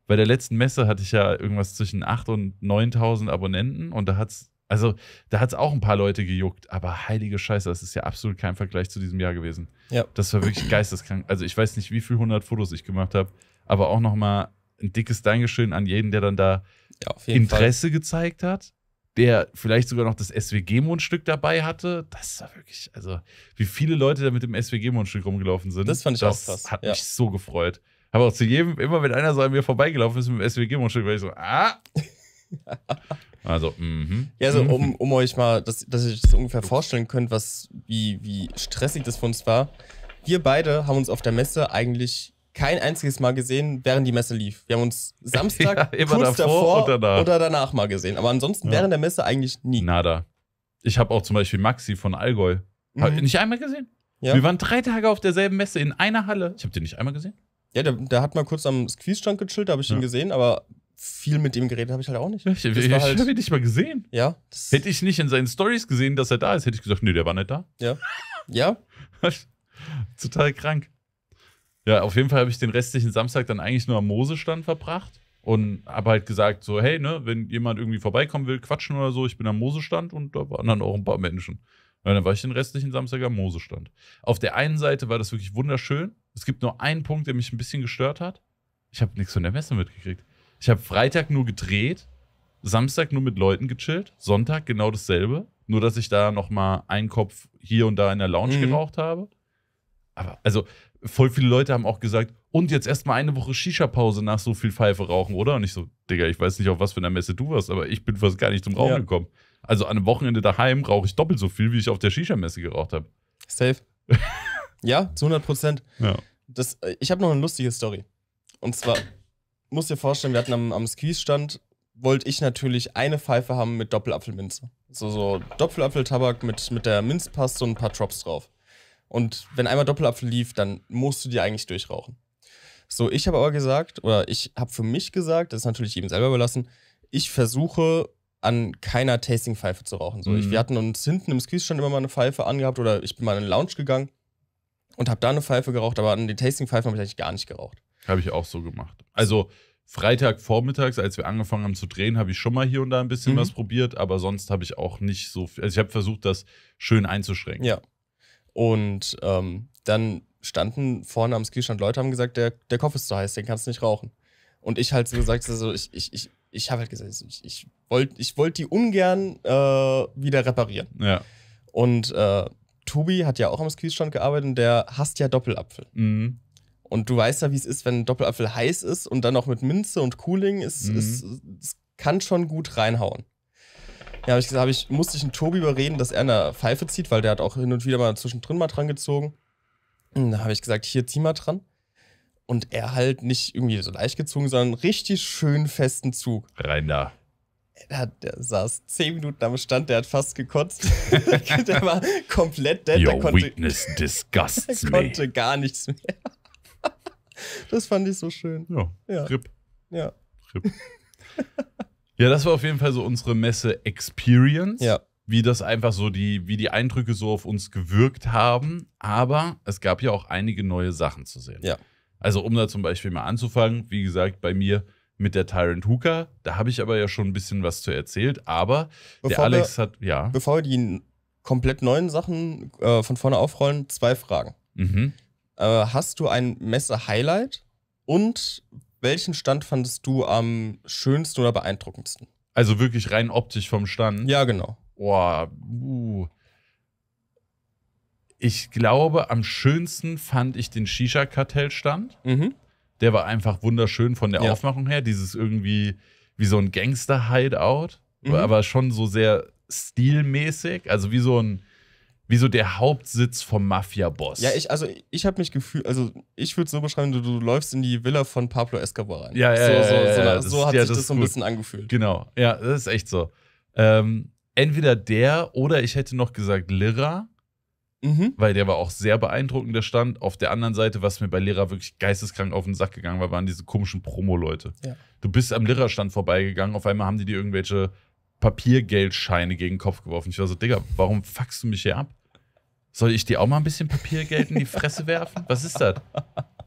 bei der letzten Messe hatte ich ja irgendwas zwischen 8.000 und 9.000 Abonnenten und da hat es also, da hat es auch ein paar Leute gejuckt, aber heilige Scheiße, das ist ja absolut kein Vergleich zu diesem Jahr gewesen. Ja. Das war wirklich geisteskrank. Also, ich weiß nicht, wie viele 100 Fotos ich gemacht habe, aber auch nochmal ein dickes Dankeschön an jeden, der dann da ja, Interesse Fall. gezeigt hat, der vielleicht sogar noch das SWG-Mundstück dabei hatte. Das war wirklich, also, wie viele Leute da mit dem SWG-Mundstück rumgelaufen sind. Das fand ich das auch krass. Hat ja. mich so gefreut habe auch zu jedem, immer wenn einer so an mir vorbeigelaufen ist mit dem SWG-Mundstück, war ich so, ah. [laughs] Also, mhm. Ja, also um, [laughs] um euch mal, dass, dass ihr euch das ungefähr vorstellen könnt, was, wie, wie stressig das für uns war. Wir beide haben uns auf der Messe eigentlich kein einziges Mal gesehen, während die Messe lief. Wir haben uns Samstag [laughs] ja, kurz davor, davor oder, danach. oder danach mal gesehen. Aber ansonsten ja. während der Messe eigentlich nie. Nada. Ich habe auch zum Beispiel Maxi von Allgäu. Mhm. Hab nicht einmal gesehen. Ja. Wir waren drei Tage auf derselben Messe in einer Halle. Ich habe den nicht einmal gesehen. Ja, der, der hat mal kurz am Squeeze-Stand gechillt, da habe ich ja. ihn gesehen, aber viel mit ihm geredet habe ich halt auch nicht. Ich, ich halt, habe ihn nicht mal gesehen. Ja. Hätte ich nicht in seinen Stories gesehen, dass er da ist, hätte ich gesagt, nee, der war nicht da. Ja. Ja. [laughs] Total krank. Ja, auf jeden Fall habe ich den restlichen Samstag dann eigentlich nur am Mosestand verbracht und habe halt gesagt, so, hey, ne, wenn jemand irgendwie vorbeikommen will, quatschen oder so, ich bin am Mosestand und da waren dann auch ein paar Menschen. Und dann war ich den restlichen Samstag am Mosestand. Auf der einen Seite war das wirklich wunderschön, es gibt nur einen Punkt, der mich ein bisschen gestört hat. Ich habe nichts von der Messe mitgekriegt. Ich habe Freitag nur gedreht, Samstag nur mit Leuten gechillt, Sonntag genau dasselbe. Nur, dass ich da nochmal einen Kopf hier und da in der Lounge mhm. geraucht habe. Aber, also, voll viele Leute haben auch gesagt, und jetzt erstmal eine Woche Shisha-Pause nach so viel Pfeife rauchen, oder? Und ich so, Digga, ich weiß nicht, auf was für einer Messe du warst, aber ich bin fast gar nicht zum Rauchen ja. gekommen. Also an einem Wochenende daheim rauche ich doppelt so viel, wie ich auf der Shisha-Messe geraucht habe. Safe. [laughs] Ja, zu 100 Prozent. Ja. Das, äh, ich habe noch eine lustige Story. Und zwar, muss dir vorstellen, wir hatten am, am Squeeze-Stand, wollte ich natürlich eine Pfeife haben mit Doppelapfelminze. So, so Doppelapfeltabak mit, mit der Minzpaste und ein paar Drops drauf. Und wenn einmal Doppelapfel lief, dann musst du die eigentlich durchrauchen. So, ich habe aber gesagt, oder ich habe für mich gesagt, das ist natürlich jedem selber überlassen, ich versuche an keiner Tasting-Pfeife zu rauchen. So, mhm. ich, wir hatten uns hinten im Squeeze-Stand immer mal eine Pfeife angehabt oder ich bin mal in den Lounge gegangen und habe da eine Pfeife geraucht, aber an den Tasting-Pfeifen habe ich eigentlich gar nicht geraucht. Habe ich auch so gemacht. Also Freitag vormittags, als wir angefangen haben zu drehen, habe ich schon mal hier und da ein bisschen mhm. was probiert, aber sonst habe ich auch nicht so viel. Also ich habe versucht, das schön einzuschränken. Ja. Und ähm, dann standen vorne am Skistand Leute, haben gesagt, der, der Kopf ist zu heiß, den kannst du nicht rauchen. Und ich halt so gesagt, also ich, ich, ich, ich habe halt gesagt, ich, ich wollte ich wollt die ungern äh, wieder reparieren. Ja. Und äh, Tobi hat ja auch am Squeeze-Stand gearbeitet und der hasst ja Doppelapfel. Mhm. Und du weißt ja, wie es ist, wenn Doppelapfel heiß ist und dann auch mit Minze und Cooling, es, mhm. es, es kann schon gut reinhauen. Ja, habe ich gesagt, hab ich, musste ich einen Tobi überreden, dass er eine Pfeife zieht, weil der hat auch hin und wieder mal zwischendrin mal dran gezogen. Und da habe ich gesagt, hier zieh mal dran. Und er halt nicht irgendwie so leicht gezogen, sondern richtig schön festen Zug. Rein da. Der, der, saß zehn Minuten am Stand, der hat fast gekotzt. [laughs] der war komplett dead. Your der konnte, weakness disgusts me. konnte gar nichts mehr. [laughs] das fand ich so schön. Ja, ja. RIP. Ja. RIP. [laughs] ja, das war auf jeden Fall so unsere Messe-Experience. Ja. Wie das einfach so die, wie die Eindrücke so auf uns gewirkt haben. Aber es gab ja auch einige neue Sachen zu sehen. Ja. Also, um da zum Beispiel mal anzufangen, wie gesagt, bei mir mit der Tyrant Hooker. Da habe ich aber ja schon ein bisschen was zu erzählt. Aber bevor der Alex wir, hat, ja. Bevor wir die komplett neuen Sachen äh, von vorne aufrollen, zwei Fragen. Mhm. Äh, hast du ein Messe-Highlight und welchen Stand fandest du am schönsten oder beeindruckendsten? Also wirklich rein optisch vom Stand? Ja, genau. Boah, uh. Ich glaube, am schönsten fand ich den Shisha-Kartell-Stand. Mhm. Der war einfach wunderschön von der ja. Aufmachung her. Dieses irgendwie wie so ein Gangster-Hideout, mhm. aber schon so sehr stilmäßig. Also wie so ein wie so der Hauptsitz vom Mafia-Boss. Ja, ich, also ich habe mich gefühlt, also ich würde es so beschreiben, du, du, läufst in die Villa von Pablo Escobar rein. Ja, ja, so, ja, so, ja, ja, so, so hat ja, sich das, das so ein bisschen angefühlt. Genau, ja, das ist echt so. Ähm, entweder der oder ich hätte noch gesagt Lira, Mhm. Weil der war auch sehr beeindruckend, der Stand. Auf der anderen Seite, was mir bei Lehrer wirklich geisteskrank auf den Sack gegangen war, waren diese komischen Promo-Leute. Ja. Du bist am Lehrerstand vorbeigegangen, auf einmal haben die dir irgendwelche Papiergeldscheine gegen den Kopf geworfen. Ich war so, Digga, warum fuckst du mich hier ab? Soll ich dir auch mal ein bisschen Papiergeld in die Fresse werfen? Was ist das?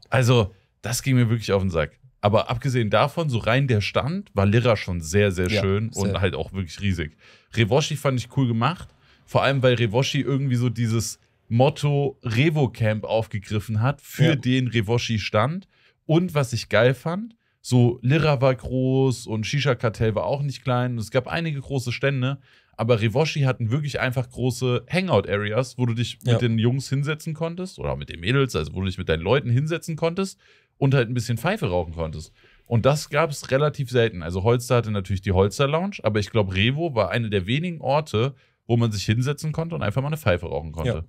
Also, das ging mir wirklich auf den Sack. Aber abgesehen davon, so rein der Stand, war Lira schon sehr, sehr schön ja, sehr. und halt auch wirklich riesig. Rewoshi fand ich cool gemacht. Vor allem, weil Rewoshi irgendwie so dieses, Motto Revo Camp aufgegriffen hat für ja. den Revoshi-Stand. Und was ich geil fand, so Lira war groß und Shisha-Kartell war auch nicht klein. es gab einige große Stände, aber Revoshi hatten wirklich einfach große Hangout-Areas, wo du dich ja. mit den Jungs hinsetzen konntest oder mit den Mädels, also wo du dich mit deinen Leuten hinsetzen konntest und halt ein bisschen Pfeife rauchen konntest. Und das gab es relativ selten. Also Holster hatte natürlich die Holster Lounge, aber ich glaube, Revo war einer der wenigen Orte, wo man sich hinsetzen konnte und einfach mal eine Pfeife rauchen konnte. Ja.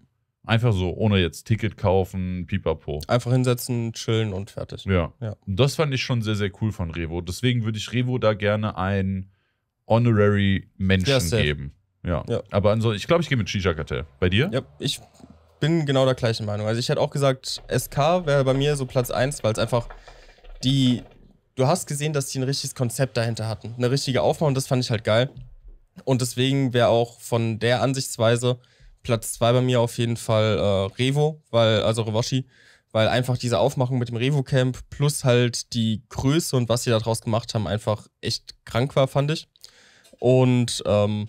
Einfach so, ohne jetzt Ticket kaufen, pipapo. Einfach hinsetzen, chillen und fertig. Ja. ja. Das fand ich schon sehr, sehr cool von Revo. Deswegen würde ich Revo da gerne einen Honorary Menschen yes, geben. Ja. ja. Aber ansonsten, ich glaube, ich gehe mit Shisha Kartell. Bei dir? Ja, ich bin genau der gleichen Meinung. Also, ich hätte auch gesagt, SK wäre bei mir so Platz 1, weil es einfach die. Du hast gesehen, dass die ein richtiges Konzept dahinter hatten. Eine richtige Aufmachung, das fand ich halt geil. Und deswegen wäre auch von der Ansichtsweise Platz zwei bei mir auf jeden Fall äh, Revo, weil, also Revoshi, weil einfach diese Aufmachung mit dem Revo-Camp plus halt die Größe und was sie daraus gemacht haben, einfach echt krank war, fand ich. Und ähm,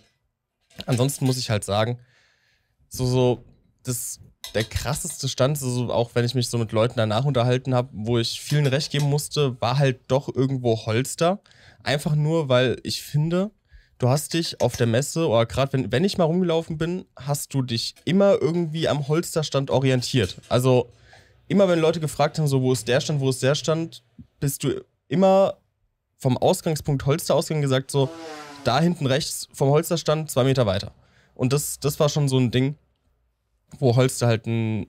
ansonsten muss ich halt sagen, so, so, das, der krasseste Stand, so, auch wenn ich mich so mit Leuten danach unterhalten habe, wo ich vielen recht geben musste, war halt doch irgendwo Holster. Einfach nur, weil ich finde, du hast dich auf der Messe oder gerade wenn, wenn ich mal rumgelaufen bin, hast du dich immer irgendwie am Holsterstand orientiert. Also immer wenn Leute gefragt haben, so wo ist der Stand, wo ist der Stand, bist du immer vom Ausgangspunkt Holsterausgang gesagt, so da hinten rechts vom Holsterstand zwei Meter weiter. Und das, das war schon so ein Ding, wo Holster halt ein,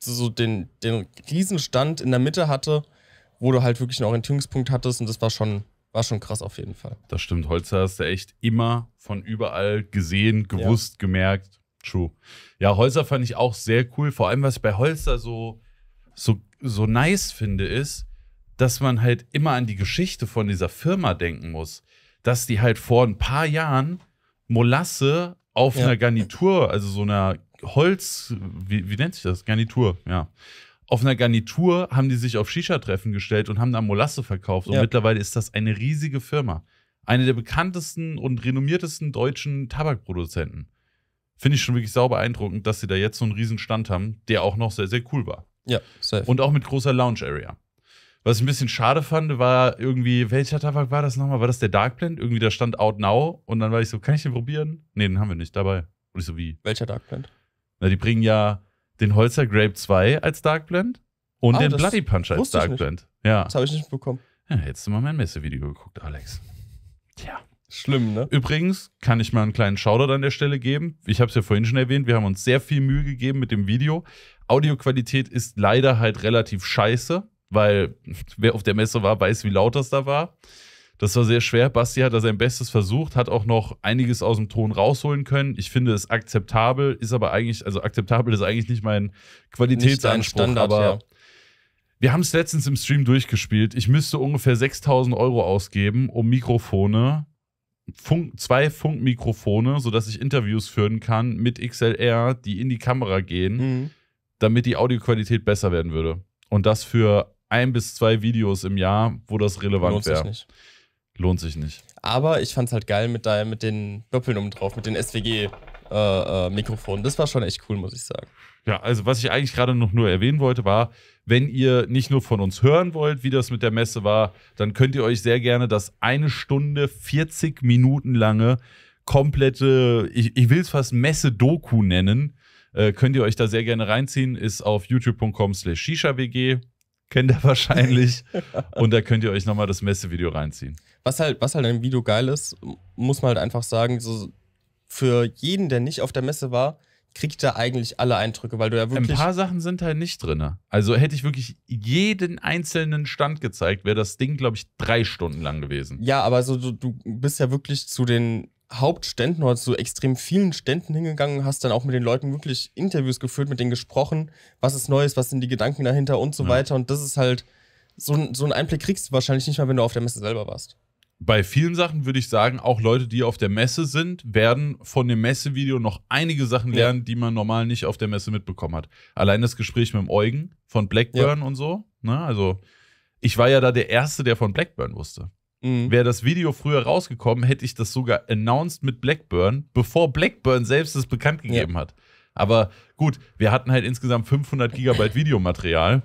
so den, den Riesenstand in der Mitte hatte, wo du halt wirklich einen Orientierungspunkt hattest und das war schon, war schon krass auf jeden Fall. Das stimmt. Holzer hast du echt immer von überall gesehen, gewusst, ja. gemerkt. True. Ja, Holzer fand ich auch sehr cool. Vor allem, was ich bei Holzer so, so, so nice finde, ist, dass man halt immer an die Geschichte von dieser Firma denken muss. Dass die halt vor ein paar Jahren Molasse auf ja. einer Garnitur, also so einer Holz, wie, wie nennt sich das? Garnitur, ja auf einer Garnitur haben die sich auf Shisha-Treffen gestellt und haben da Molasse verkauft. Und ja. mittlerweile ist das eine riesige Firma. Eine der bekanntesten und renommiertesten deutschen Tabakproduzenten. Finde ich schon wirklich sauber beeindruckend, dass sie da jetzt so einen riesen Stand haben, der auch noch sehr, sehr cool war. Ja, safe. Und auch mit großer Lounge-Area. Was ich ein bisschen schade fand, war irgendwie, welcher Tabak war das nochmal? War das der Dark Blend? Irgendwie da stand Out Now und dann war ich so, kann ich den probieren? Nee, den haben wir nicht dabei. Und ich so, wie? Welcher Dark Blend? Na, die bringen ja den Holzer Grape 2 als Dark Blend und ah, den Bloody Punch als Dark Blend. Ja. Das habe ich nicht bekommen. Ja, hättest du mal mein Messevideo geguckt, Alex. Tja. Schlimm, ne? Übrigens kann ich mal einen kleinen Shoutout an der Stelle geben. Ich habe es ja vorhin schon erwähnt, wir haben uns sehr viel Mühe gegeben mit dem Video. Audioqualität ist leider halt relativ scheiße, weil [laughs] wer auf der Messe war, weiß, wie laut das da war. Das war sehr schwer. Basti hat da sein Bestes versucht, hat auch noch einiges aus dem Ton rausholen können. Ich finde es akzeptabel, ist aber eigentlich, also akzeptabel ist eigentlich nicht mein Qualitätsanspruch, nicht Standard, aber ja. wir haben es letztens im Stream durchgespielt. Ich müsste ungefähr 6000 Euro ausgeben, um Mikrofone, Funk, zwei Funkmikrofone, sodass ich Interviews führen kann mit XLR, die in die Kamera gehen, mhm. damit die Audioqualität besser werden würde. Und das für ein bis zwei Videos im Jahr, wo das relevant wäre. Lohnt sich nicht. Aber ich fand es halt geil mit, dein, mit den Doppeln um drauf, mit den SWG-Mikrofonen. Äh, äh, das war schon echt cool, muss ich sagen. Ja, also was ich eigentlich gerade noch nur erwähnen wollte, war, wenn ihr nicht nur von uns hören wollt, wie das mit der Messe war, dann könnt ihr euch sehr gerne das eine Stunde 40 Minuten lange komplette, ich, ich will es fast Messe-Doku nennen, äh, könnt ihr euch da sehr gerne reinziehen. Ist auf youtube.com slash shisha-wg. Kennt ihr wahrscheinlich. [laughs] Und da könnt ihr euch nochmal das Messevideo reinziehen. Was halt, was halt im Video geil ist, muss man halt einfach sagen, so für jeden, der nicht auf der Messe war, kriegt er eigentlich alle Eindrücke, weil du ja wirklich. Ein paar Sachen sind halt nicht drin. Also hätte ich wirklich jeden einzelnen Stand gezeigt, wäre das Ding, glaube ich, drei Stunden lang gewesen. Ja, aber so, du, du bist ja wirklich zu den Hauptständen oder zu extrem vielen Ständen hingegangen, hast dann auch mit den Leuten wirklich Interviews geführt, mit denen gesprochen, was ist Neues, was sind die Gedanken dahinter und so ja. weiter. Und das ist halt, so, so einen Einblick kriegst du wahrscheinlich nicht mal, wenn du auf der Messe selber warst bei vielen Sachen würde ich sagen, auch Leute, die auf der Messe sind, werden von dem Messevideo noch einige Sachen lernen, ja. die man normal nicht auf der Messe mitbekommen hat. Allein das Gespräch mit dem Eugen von Blackburn ja. und so. Ne? Also, ich war ja da der Erste, der von Blackburn wusste. Mhm. Wäre das Video früher rausgekommen, hätte ich das sogar announced mit Blackburn, bevor Blackburn selbst es bekannt gegeben ja. hat. Aber gut, wir hatten halt insgesamt 500 Gigabyte Videomaterial.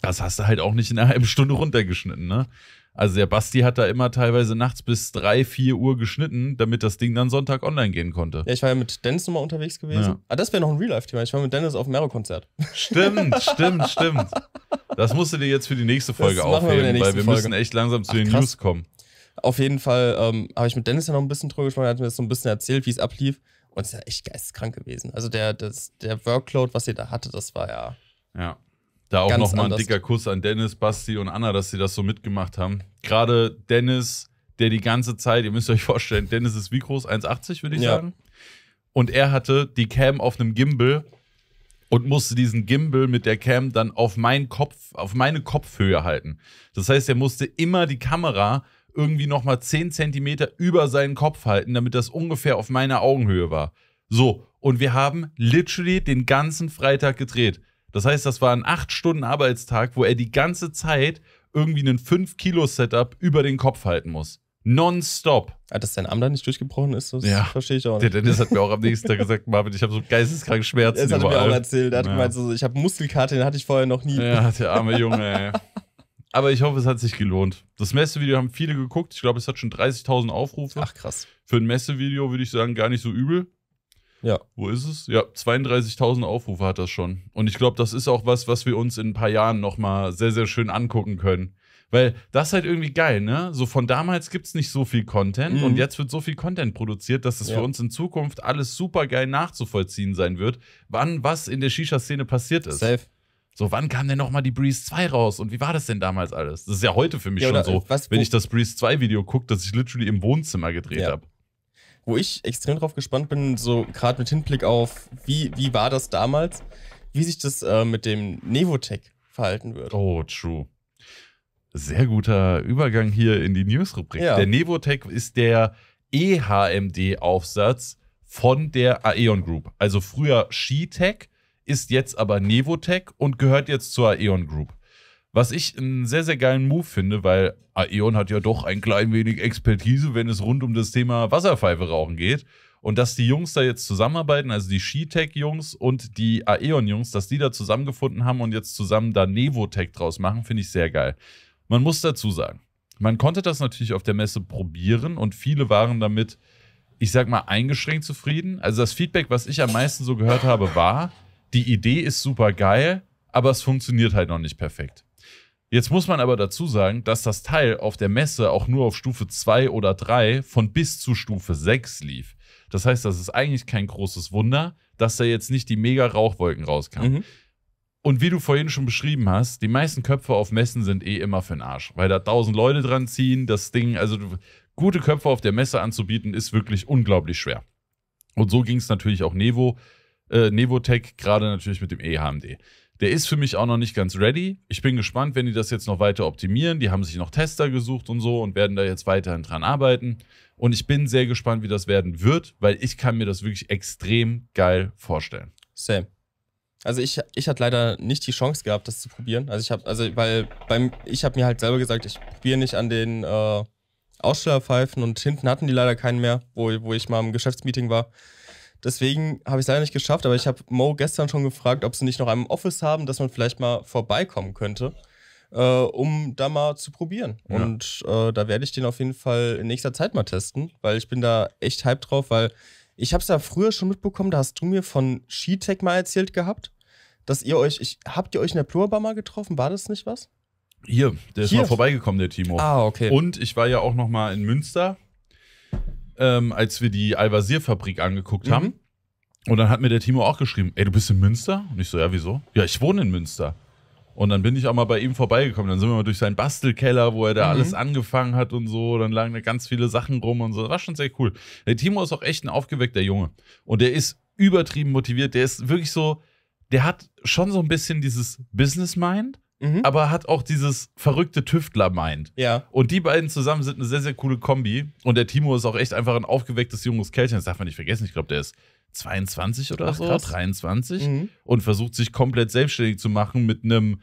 Das hast du halt auch nicht in einer halben Stunde runtergeschnitten, ne? Also der Basti hat da immer teilweise nachts bis 3, 4 Uhr geschnitten, damit das Ding dann Sonntag online gehen konnte. Ja, ich war ja mit Dennis nochmal unterwegs gewesen. Ja. Ah, das wäre noch ein Real-Life-Thema. Ich war mit Dennis auf dem Mero-Konzert. Stimmt, stimmt, stimmt. Das musst du dir jetzt für die nächste Folge aufheben, wir weil wir Folge. müssen echt langsam zu Ach, den krass. News kommen. Auf jeden Fall ähm, habe ich mit Dennis ja noch ein bisschen drüber gesprochen, er hat mir das so ein bisschen erzählt, wie es ablief. Und es ist ja echt geisteskrank gewesen. Also der, das, der Workload, was ihr da hatte, das war ja. Ja. Da auch nochmal ein dicker Kuss an Dennis, Basti und Anna, dass sie das so mitgemacht haben. Gerade Dennis, der die ganze Zeit, ihr müsst euch vorstellen, Dennis ist wie groß? 1,80 würde ich ja. sagen. Und er hatte die Cam auf einem Gimbal und musste diesen Gimbal mit der Cam dann auf meinen Kopf, auf meine Kopfhöhe halten. Das heißt, er musste immer die Kamera irgendwie nochmal 10 Zentimeter über seinen Kopf halten, damit das ungefähr auf meiner Augenhöhe war. So, und wir haben literally den ganzen Freitag gedreht. Das heißt, das war ein 8-Stunden-Arbeitstag, wo er die ganze Zeit irgendwie einen 5-Kilo-Setup über den Kopf halten muss. Nonstop. Ah, dass dein Arm da nicht durchgebrochen ist, das ja. verstehe ich auch nicht. Der Dennis hat mir auch am [laughs] nächsten Tag gesagt, Marvin, ich habe so geisteskrank Schmerzen. Das hat überall. er mir auch erzählt. Er hat ja. gemeint, so, ich habe Muskelkarte, den hatte ich vorher noch nie. Ja, der arme Junge, ey. Aber ich hoffe, es hat sich gelohnt. Das Messevideo haben viele geguckt. Ich glaube, es hat schon 30.000 Aufrufe. Ach, krass. Für ein Messevideo würde ich sagen, gar nicht so übel. Ja. Wo ist es? Ja, 32.000 Aufrufe hat das schon. Und ich glaube, das ist auch was, was wir uns in ein paar Jahren nochmal sehr, sehr schön angucken können. Weil das ist halt irgendwie geil, ne? So von damals gibt es nicht so viel Content mhm. und jetzt wird so viel Content produziert, dass es ja. für uns in Zukunft alles super geil nachzuvollziehen sein wird, wann was in der Shisha-Szene passiert ist. Safe. So, wann kam denn nochmal die Breeze 2 raus und wie war das denn damals alles? Das ist ja heute für mich ja, schon so, was, wenn ich das Breeze 2 Video gucke, dass ich literally im Wohnzimmer gedreht ja. habe wo ich extrem drauf gespannt bin, so gerade mit Hinblick auf, wie, wie war das damals, wie sich das äh, mit dem Nevotech verhalten wird. Oh, true. Sehr guter Übergang hier in die News-Rubrik. Ja. Der Nevotech ist der EHMD-Aufsatz von der Aeon Group. Also früher Skitech, ist jetzt aber Nevotech und gehört jetzt zur Aeon Group. Was ich einen sehr, sehr geilen Move finde, weil Aeon hat ja doch ein klein wenig Expertise, wenn es rund um das Thema Wasserpfeife rauchen geht. Und dass die Jungs da jetzt zusammenarbeiten, also die Skitech-Jungs und die Aeon-Jungs, dass die da zusammengefunden haben und jetzt zusammen da Nevotech draus machen, finde ich sehr geil. Man muss dazu sagen, man konnte das natürlich auf der Messe probieren und viele waren damit, ich sag mal, eingeschränkt zufrieden. Also das Feedback, was ich am meisten so gehört habe, war, die Idee ist super geil, aber es funktioniert halt noch nicht perfekt. Jetzt muss man aber dazu sagen, dass das Teil auf der Messe auch nur auf Stufe 2 oder 3 von bis zu Stufe 6 lief. Das heißt, das ist eigentlich kein großes Wunder, dass da jetzt nicht die mega Rauchwolken rauskamen. Mhm. Und wie du vorhin schon beschrieben hast, die meisten Köpfe auf Messen sind eh immer für den Arsch, weil da tausend Leute dran ziehen, das Ding, also gute Köpfe auf der Messe anzubieten, ist wirklich unglaublich schwer. Und so ging es natürlich auch Nevo, äh, Nevotech, gerade natürlich mit dem EHMD. Der ist für mich auch noch nicht ganz ready. Ich bin gespannt, wenn die das jetzt noch weiter optimieren. Die haben sich noch Tester gesucht und so und werden da jetzt weiterhin dran arbeiten. Und ich bin sehr gespannt, wie das werden wird, weil ich kann mir das wirklich extrem geil vorstellen. Same. Also ich, ich hatte leider nicht die Chance gehabt, das zu probieren. Also ich habe, also weil beim, ich habe mir halt selber gesagt, ich probiere nicht an den äh, Ausstellerpfeifen und hinten hatten die leider keinen mehr, wo, wo ich mal im Geschäftsmeeting war. Deswegen habe ich es leider nicht geschafft, aber ich habe Mo gestern schon gefragt, ob sie nicht noch einen Office haben, dass man vielleicht mal vorbeikommen könnte, äh, um da mal zu probieren. Ja. Und äh, da werde ich den auf jeden Fall in nächster Zeit mal testen, weil ich bin da echt hyped drauf, weil ich habe es da früher schon mitbekommen, da hast du mir von SkiTech mal erzählt gehabt, dass ihr euch, ich, habt ihr euch in der Plurbar mal getroffen, war das nicht was? Hier, der ist Hier? mal vorbeigekommen, der Timo. Ah, okay. Und ich war ja auch noch mal in Münster ähm, als wir die Al-Wazir-Fabrik angeguckt mhm. haben. Und dann hat mir der Timo auch geschrieben, ey, du bist in Münster? Und ich so, ja, wieso? Ja, ich wohne in Münster. Und dann bin ich auch mal bei ihm vorbeigekommen. Dann sind wir mal durch seinen Bastelkeller, wo er da mhm. alles angefangen hat und so. Dann lagen da ganz viele Sachen rum und so. Das war schon sehr cool. Der Timo ist auch echt ein aufgeweckter Junge. Und der ist übertrieben motiviert. Der ist wirklich so, der hat schon so ein bisschen dieses Business Mind, mhm. aber hat auch dieses verrückte Tüftler-Mind. Ja. Und die beiden zusammen sind eine sehr, sehr coole Kombi. Und der Timo ist auch echt einfach ein aufgewecktes junges Kerlchen. Das darf man nicht vergessen. Ich glaube, der ist 22 oder Ach, so, krass. 23 mhm. und versucht sich komplett selbstständig zu machen mit einem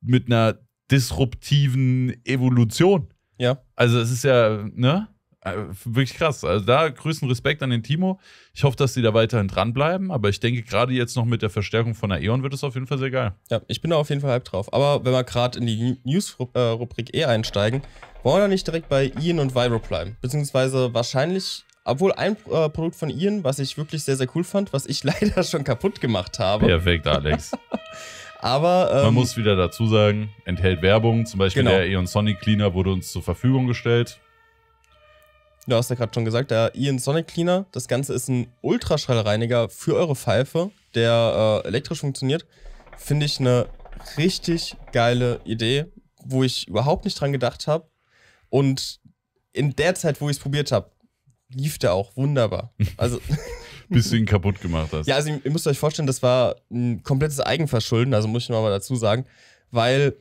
mit einer disruptiven Evolution. Ja. Also es ist ja, ne? Äh, wirklich krass. Also da größten Respekt an den Timo. Ich hoffe, dass sie da weiterhin dranbleiben, aber ich denke, gerade jetzt noch mit der Verstärkung von der E.ON wird es auf jeden Fall sehr geil. Ja, ich bin da auf jeden Fall halb drauf. Aber wenn wir gerade in die News-Rubrik äh, E einsteigen, wollen wir da nicht direkt bei Ian und Viro bleiben. Beziehungsweise wahrscheinlich, obwohl ein äh, Produkt von Ian, was ich wirklich sehr, sehr cool fand, was ich [laughs] leider schon kaputt gemacht habe. Perfekt, Alex. [laughs] Aber ähm, man muss wieder dazu sagen, enthält Werbung. Zum Beispiel genau. der Eon Sonic Cleaner wurde uns zur Verfügung gestellt. Du hast ja gerade schon gesagt, der Ian Sonic Cleaner. Das Ganze ist ein Ultraschallreiniger für eure Pfeife, der äh, elektrisch funktioniert. Finde ich eine richtig geile Idee, wo ich überhaupt nicht dran gedacht habe. Und in der Zeit, wo ich es probiert habe, lief der auch wunderbar. [laughs] Also. [laughs] Bis du ihn kaputt gemacht hast. Ja, also ihr müsst euch vorstellen, das war ein komplettes Eigenverschulden, also muss ich nochmal dazu sagen, weil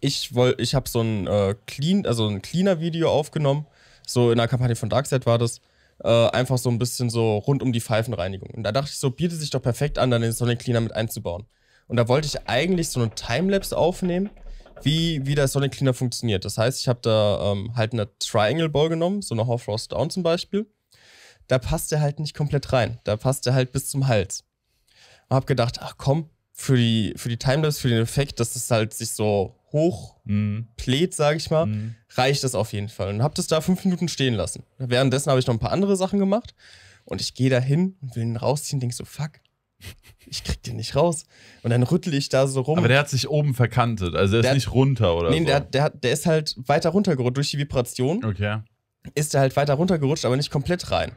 ich ich habe so ein äh, Clean, also ein Cleaner-Video aufgenommen so in der Kampagne von Darkseid war das, äh, einfach so ein bisschen so rund um die Pfeifenreinigung. Und da dachte ich so, bietet sich doch perfekt an, dann den Sonic Cleaner mit einzubauen. Und da wollte ich eigentlich so eine Timelapse aufnehmen, wie, wie der Sonic Cleaner funktioniert. Das heißt, ich habe da ähm, halt eine Triangle Ball genommen, so eine Hoffrost Down zum Beispiel. Da passt der halt nicht komplett rein. Da passt der halt bis zum Hals. Und habe gedacht, ach komm, für die, für die Timelapse, für den Effekt, dass es halt sich so hoch mhm. pläht, sage ich mal, mm. reicht das auf jeden Fall. Und habe das da fünf Minuten stehen lassen. Währenddessen habe ich noch ein paar andere Sachen gemacht und ich gehe da hin und will ihn rausziehen, denke so, fuck, ich krieg den nicht raus. Und dann rüttel ich da so rum. Aber der hat sich oben verkantet, also der, ist nicht runter oder nee, so. Nee, der, der, der ist halt weiter runtergerutscht durch die Vibration. Okay. Ist er halt weiter runtergerutscht, aber nicht komplett rein.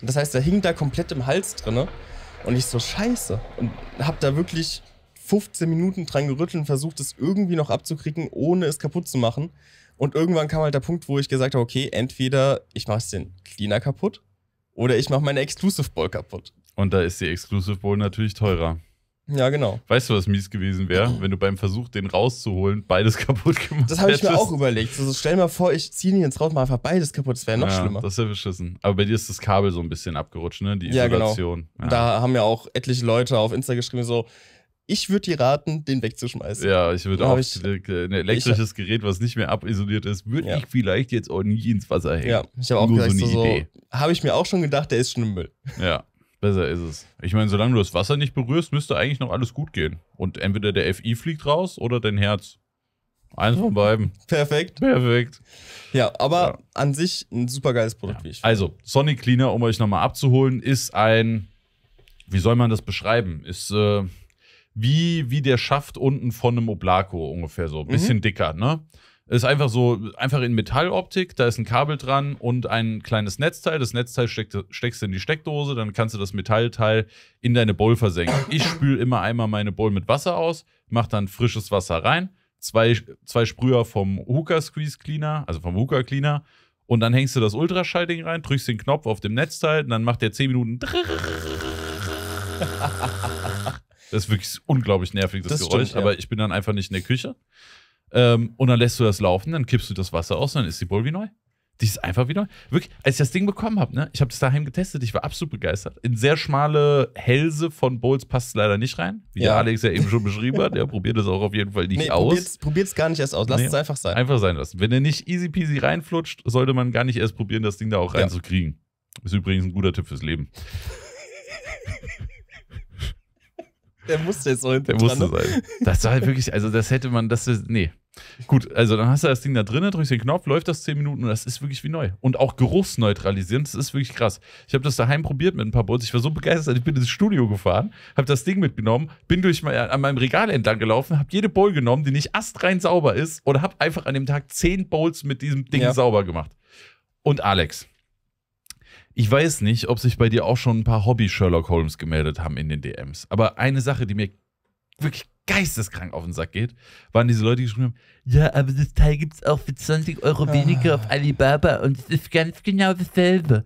Und das heißt, er hing da komplett im Hals drinne. Und ich so, scheiße. Und hab da wirklich 15 Minuten dran gerüttelt und versucht, es irgendwie noch abzukriegen, ohne es kaputt zu machen. Und irgendwann kam halt der Punkt, wo ich gesagt habe, okay, entweder ich mache den Cleaner kaputt oder ich mache meine Exclusive Ball kaputt. Und da ist die Exclusive Ball natürlich teurer. Ja, genau. Weißt du, was mies gewesen wäre, wenn du beim Versuch, den rauszuholen, beides [laughs] kaputt gemacht hättest? Das habe ich mir auch überlegt. Also stell dir mal vor, ich ziehe ihn jetzt raus, mal einfach beides kaputt. Das wäre noch ja, schlimmer. Das wäre beschissen. Aber bei dir ist das Kabel so ein bisschen abgerutscht, ne? Die Isolation. Ja, genau. Ja. Da haben ja auch etliche Leute auf Insta geschrieben, so, ich würde dir raten, den wegzuschmeißen. Ja, ich würde auch. Ich, äh, ein elektrisches ich, Gerät, was nicht mehr abisoliert ist, würde ja. ich vielleicht jetzt auch nie ins Wasser hängen. Ja, ich habe auch Nur gesagt, so, so habe ich mir auch schon gedacht, der ist schon im Müll. Ja. [laughs] Besser ist es. Ich meine, solange du das Wasser nicht berührst, müsste eigentlich noch alles gut gehen. Und entweder der FI fliegt raus oder dein Herz. Eins von beiden. Perfekt. Perfekt. Ja, aber ja. an sich ein super geiles Produkt, ja. wie ich Also, Sonic Cleaner, um euch nochmal abzuholen, ist ein, wie soll man das beschreiben? Ist äh, wie, wie der Schaft unten von einem Oblako ungefähr so. Ein bisschen mhm. dicker, ne? Ist einfach so, einfach in Metalloptik, da ist ein Kabel dran und ein kleines Netzteil. Das Netzteil steck, steckst du in die Steckdose, dann kannst du das Metallteil in deine Bowl versenken. Ich spüle immer einmal meine Bowl mit Wasser aus, mach dann frisches Wasser rein, zwei, zwei Sprüher vom Hooker Squeeze Cleaner, also vom Hooker Cleaner, und dann hängst du das Ultraschallding rein, drückst den Knopf auf dem Netzteil und dann macht der 10 Minuten. [laughs] Das ist wirklich unglaublich nervig, das, das Geräusch, stimmt, ja. aber ich bin dann einfach nicht in der Küche. Ähm, und dann lässt du das laufen, dann kippst du das Wasser aus und dann ist die Bowl wie neu. Die ist einfach wie neu. Wirklich, als ich das Ding bekommen habe, ne, ich habe das daheim getestet, ich war absolut begeistert. In sehr schmale Hälse von Bowls passt es leider nicht rein, wie ja. Alex ja eben schon beschrieben hat. Der [laughs] probiert es auch auf jeden Fall nicht nee, aus. Probiert es gar nicht erst aus, lasst nee, es einfach sein. Einfach sein lassen. Wenn er nicht easy peasy reinflutscht, sollte man gar nicht erst probieren, das Ding da auch reinzukriegen. Ja. Ist übrigens ein guter Tipp fürs Leben. [laughs] Der musste jetzt so hinten Der musste dran, ne? sein. Das war halt wirklich, also das hätte man, das ist, nee. Gut, also dann hast du das Ding da drin, drückst den Knopf, läuft das 10 Minuten und das ist wirklich wie neu. Und auch geruchsneutralisierend, das ist wirklich krass. Ich habe das daheim probiert mit ein paar Boots. Ich war so begeistert, ich bin ins Studio gefahren, habe das Ding mitgenommen, bin durch mein, an meinem Regal entlang gelaufen, habe jede Bowl genommen, die nicht astrein sauber ist und habe einfach an dem Tag 10 Bowls mit diesem Ding ja. sauber gemacht. Und Alex, ich weiß nicht, ob sich bei dir auch schon ein paar Hobby-Sherlock Holmes gemeldet haben in den DMs. Aber eine Sache, die mir wirklich geisteskrank auf den Sack geht, waren diese Leute, die geschrieben haben, ja, aber das Teil gibt es auch für 20 Euro ah. weniger auf Alibaba und es ist ganz genau dasselbe.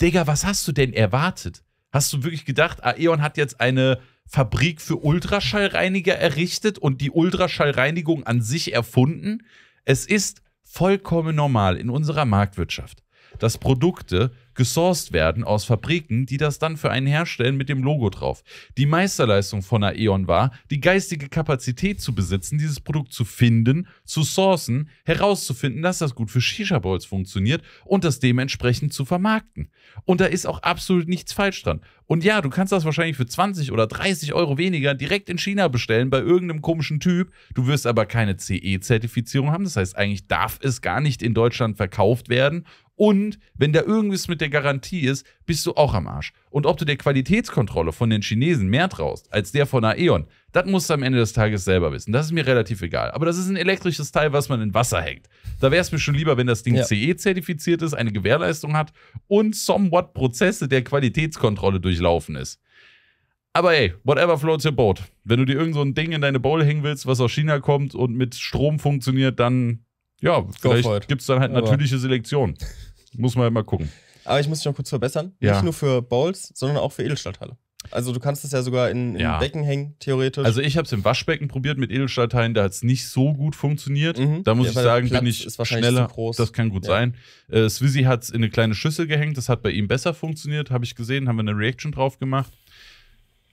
Digga, was hast du denn erwartet? Hast du wirklich gedacht, Aeon ah, hat jetzt eine Fabrik für Ultraschallreiniger errichtet und die Ultraschallreinigung an sich erfunden? Es ist vollkommen normal in unserer Marktwirtschaft, dass Produkte gesourced werden aus Fabriken, die das dann für einen herstellen mit dem Logo drauf. Die Meisterleistung von Aeon war, die geistige Kapazität zu besitzen, dieses Produkt zu finden, zu sourcen, herauszufinden, dass das gut für shisha Balls funktioniert und das dementsprechend zu vermarkten. Und da ist auch absolut nichts falsch dran. Und ja, du kannst das wahrscheinlich für 20 oder 30 Euro weniger direkt in China bestellen bei irgendeinem komischen Typ. Du wirst aber keine CE-Zertifizierung haben. Das heißt, eigentlich darf es gar nicht in Deutschland verkauft werden. Und wenn da irgendwas mit der der Garantie ist, bist du auch am Arsch. Und ob du der Qualitätskontrolle von den Chinesen mehr traust als der von Aeon, das musst du am Ende des Tages selber wissen. Das ist mir relativ egal. Aber das ist ein elektrisches Teil, was man in Wasser hängt. Da wäre es mir schon lieber, wenn das Ding ja. CE-zertifiziert ist, eine Gewährleistung hat und somewhat Prozesse der Qualitätskontrolle durchlaufen ist. Aber ey, whatever floats your boat. Wenn du dir irgend so ein Ding in deine Bowl hängen willst, was aus China kommt und mit Strom funktioniert, dann ja, vielleicht gibt es dann halt natürliche Selektion. Muss man halt mal gucken. Aber ich muss dich noch kurz verbessern. Ja. Nicht nur für Bowls, sondern auch für Edelstahlteile. Also du kannst es ja sogar in, in ja. Decken hängen, theoretisch. Also ich habe es im Waschbecken probiert mit Edelstahlteilen, da hat es nicht so gut funktioniert. Mhm. Da muss ja, ich sagen, bin ich schneller. Das kann gut ja. sein. Äh, Swizzy hat es in eine kleine Schüssel gehängt, das hat bei ihm besser funktioniert, habe ich gesehen, haben wir eine Reaction drauf gemacht.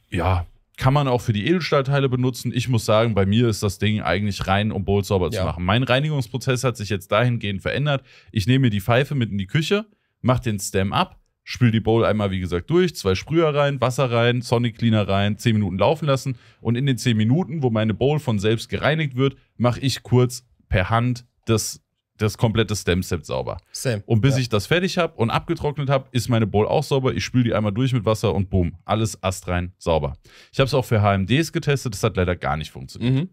Ja, kann man auch für die Edelstahlteile benutzen. Ich muss sagen, bei mir ist das Ding eigentlich rein, um Bowls sauber zu machen. Mein Reinigungsprozess hat sich jetzt dahingehend verändert. Ich nehme mir die Pfeife mit in die Küche mach den Stem ab, spül die Bowl einmal, wie gesagt, durch, zwei Sprüher rein, Wasser rein, Sonic Cleaner rein, 10 Minuten laufen lassen und in den 10 Minuten, wo meine Bowl von selbst gereinigt wird, mache ich kurz per Hand das, das komplette Stem-Set sauber. Same. Und bis ja. ich das fertig habe und abgetrocknet habe, ist meine Bowl auch sauber. Ich spüle die einmal durch mit Wasser und boom, alles astrein sauber. Ich habe es auch für HMDs getestet, das hat leider gar nicht funktioniert. Mhm.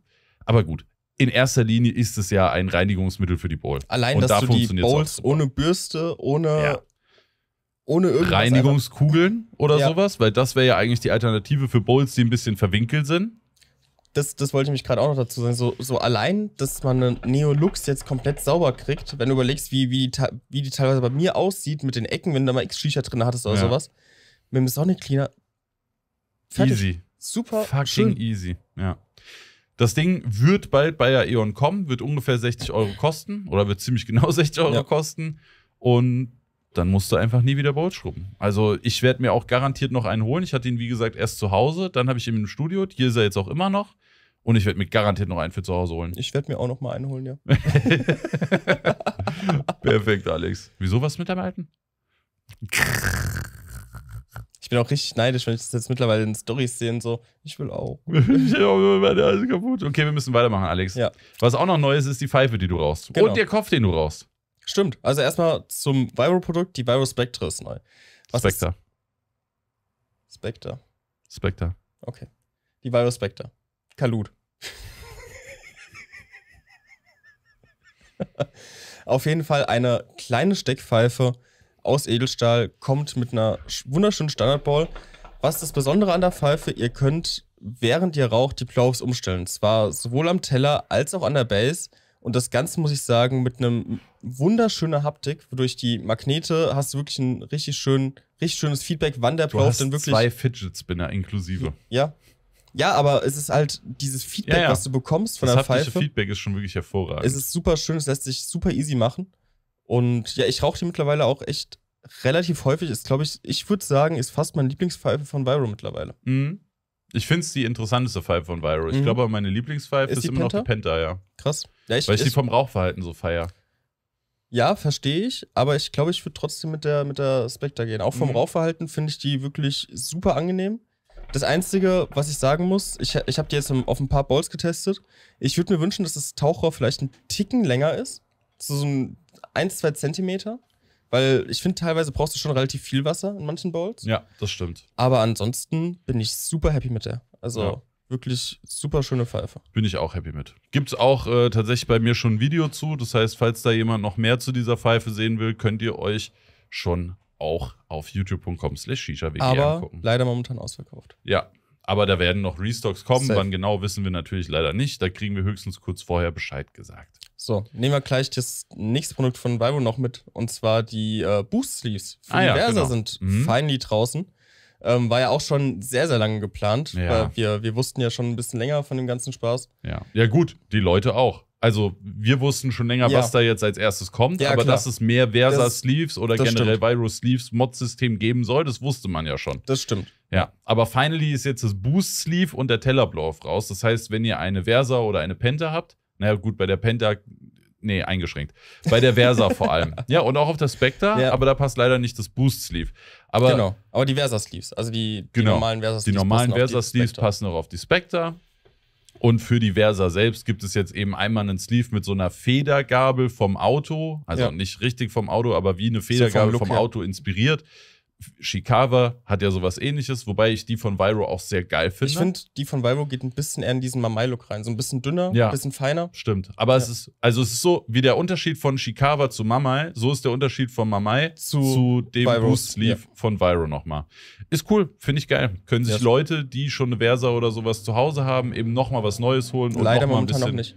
Aber gut, in erster Linie ist es ja ein Reinigungsmittel für die Bowl. Allein, und dass da du die Bowls ohne Bürste, ohne, ja. ohne irgendwas. Reinigungskugeln oder ja. sowas, weil das wäre ja eigentlich die Alternative für Bowls, die ein bisschen verwinkelt sind. Das, das wollte ich mich gerade auch noch dazu sagen. So, so allein, dass man eine Neolux jetzt komplett sauber kriegt, wenn du überlegst, wie, wie, die, wie die teilweise bei mir aussieht mit den Ecken, wenn du da mal X-Shisha drin hattest oder ja. sowas, mit dem Sonic Cleaner. Fertig. Easy. Super. Fucking schön. easy. Ja. Das Ding wird bald bei Aeon kommen, wird ungefähr 60 Euro kosten oder wird ziemlich genau 60 [laughs] Euro ja. kosten. Und dann musst du einfach nie wieder Bolt schrubben. Also ich werde mir auch garantiert noch einen holen. Ich hatte ihn, wie gesagt, erst zu Hause, dann habe ich ihn im Studio, hier ist er jetzt auch immer noch. Und ich werde mir garantiert noch einen für zu Hause holen. Ich werde mir auch noch mal einen holen, ja. [laughs] [laughs] Perfekt, Alex. Wieso was mit deinem alten? Ich bin auch richtig neidisch, wenn ich das jetzt mittlerweile in Storys sehe, so, ich will auch. [laughs] ich will auch meine alles kaputt. Okay, wir müssen weitermachen, Alex. Ja. Was auch noch neu ist, ist die Pfeife, die du rauchst. Genau. Und der Kopf, den du rauchst. Stimmt. Also erstmal zum Viro-Produkt, die Viro Spectre ist neu. Was Spectre. Ist? Spectre. Spectre. Okay. Die Viro Spectre. Kalut. [laughs] Auf jeden Fall eine kleine Steckpfeife, aus Edelstahl, kommt mit einer wunderschönen Standardball. Was ist das Besondere an der Pfeife, ihr könnt während ihr raucht die Playoffs umstellen. Zwar sowohl am Teller als auch an der Base. Und das Ganze, muss ich sagen, mit einem wunderschönen Haptik. Durch die Magnete hast du wirklich ein richtig, schön, richtig schönes Feedback, wann der Playoff denn wirklich. Zwei Fidget Spinner inklusive. Ja. Ja, aber es ist halt dieses Feedback, ja, ja. was du bekommst von das der Pfeife. Das Feedback ist schon wirklich hervorragend. Es ist super schön, es lässt sich super easy machen. Und ja, ich rauche die mittlerweile auch echt relativ häufig. Ist, glaube ich, ich würde sagen, ist fast meine Lieblingspfeife von Viro mittlerweile. Mhm. Ich finde es die interessanteste Pfeife von Viro. Ich mhm. glaube, meine Lieblingspfeife ist, ist immer Penta? noch die Penta, ja. Krass. Ja, ich, Weil ich, ich die vom Rauchverhalten so feier. Ja, verstehe ich, aber ich glaube, ich würde trotzdem mit der, mit der Spectre gehen. Auch vom mhm. Rauchverhalten finde ich die wirklich super angenehm. Das Einzige, was ich sagen muss, ich, ich habe die jetzt auf ein paar Balls getestet. Ich würde mir wünschen, dass das Tauchrohr vielleicht einen Ticken länger ist. So ein ein, zwei Zentimeter. Weil ich finde, teilweise brauchst du schon relativ viel Wasser in manchen Bowls. Ja, das stimmt. Aber ansonsten bin ich super happy mit der. Also ja. wirklich super schöne Pfeife. Bin ich auch happy mit. Gibt es auch äh, tatsächlich bei mir schon ein Video zu. Das heißt, falls da jemand noch mehr zu dieser Pfeife sehen will, könnt ihr euch schon auch auf youtube.com slash shisha Aber angucken. leider momentan ausverkauft. Ja, aber da werden noch Restocks kommen. Safe. Wann genau, wissen wir natürlich leider nicht. Da kriegen wir höchstens kurz vorher Bescheid gesagt. So, nehmen wir gleich das nächste Produkt von Vivo noch mit. Und zwar die äh, Boost Sleeves für ah, ja, Versa genau. sind mhm. finally draußen. Ähm, war ja auch schon sehr, sehr lange geplant. Ja. wir, wir wussten ja schon ein bisschen länger von dem ganzen Spaß. Ja, ja gut, die Leute auch. Also wir wussten schon länger, ja. was da jetzt als erstes kommt, ja, aber klar. dass es mehr Versa-Sleeves oder generell Virus-Sleeves-Mod-System geben soll, das wusste man ja schon. Das stimmt. Ja, aber finally ist jetzt das Boost-Sleeve und der Tellerblauf raus. Das heißt, wenn ihr eine Versa oder eine Penta habt, naja, gut, bei der Penta, nee, eingeschränkt. Bei der Versa [laughs] vor allem. Ja, und auch auf der Spectre, ja. aber da passt leider nicht das Boost-Sleeve. Aber, genau, aber die Versa-Sleeves, also die, die genau. normalen Versa-Sleeves. Die normalen Versa-Sleeves passen auch auf die Spectre. Und für die Versa selbst gibt es jetzt eben einmal einen Sleeve mit so einer Federgabel vom Auto, also ja. nicht richtig vom Auto, aber wie eine Federgabel so vom, Look, vom Auto inspiriert. Shikawa hat ja sowas ähnliches, wobei ich die von Viro auch sehr geil finde. Ich finde, die von Viro geht ein bisschen eher in diesen Mamai-Look rein. So ein bisschen dünner, ja. ein bisschen feiner. Stimmt. Aber ja. es ist, also es ist so, wie der Unterschied von Shikawa zu Mamai, so ist der Unterschied von Mamai zu, zu dem Viros. Boost Sleeve ja. von Viro nochmal. Ist cool, finde ich geil. Können sich Leute, die schon eine Versa oder sowas zu Hause haben, eben nochmal was Neues holen Leider und nochmal ein bisschen. Noch nicht.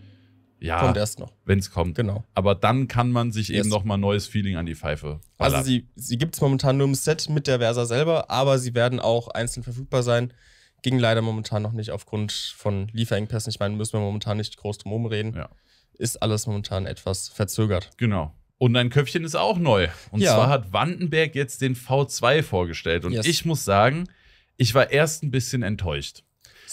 Ja, kommt erst noch. Wenn es kommt. Genau. Aber dann kann man sich yes. eben nochmal neues Feeling an die Pfeife also ballern. Also sie, sie gibt es momentan nur im Set mit der Versa selber, aber sie werden auch einzeln verfügbar sein. Ging leider momentan noch nicht aufgrund von Lieferengpässen. Ich meine, müssen wir momentan nicht groß drum reden. Ja. Ist alles momentan etwas verzögert. Genau. Und dein Köpfchen ist auch neu. Und ja. zwar hat Vandenberg jetzt den V2 vorgestellt. Und yes. ich muss sagen, ich war erst ein bisschen enttäuscht.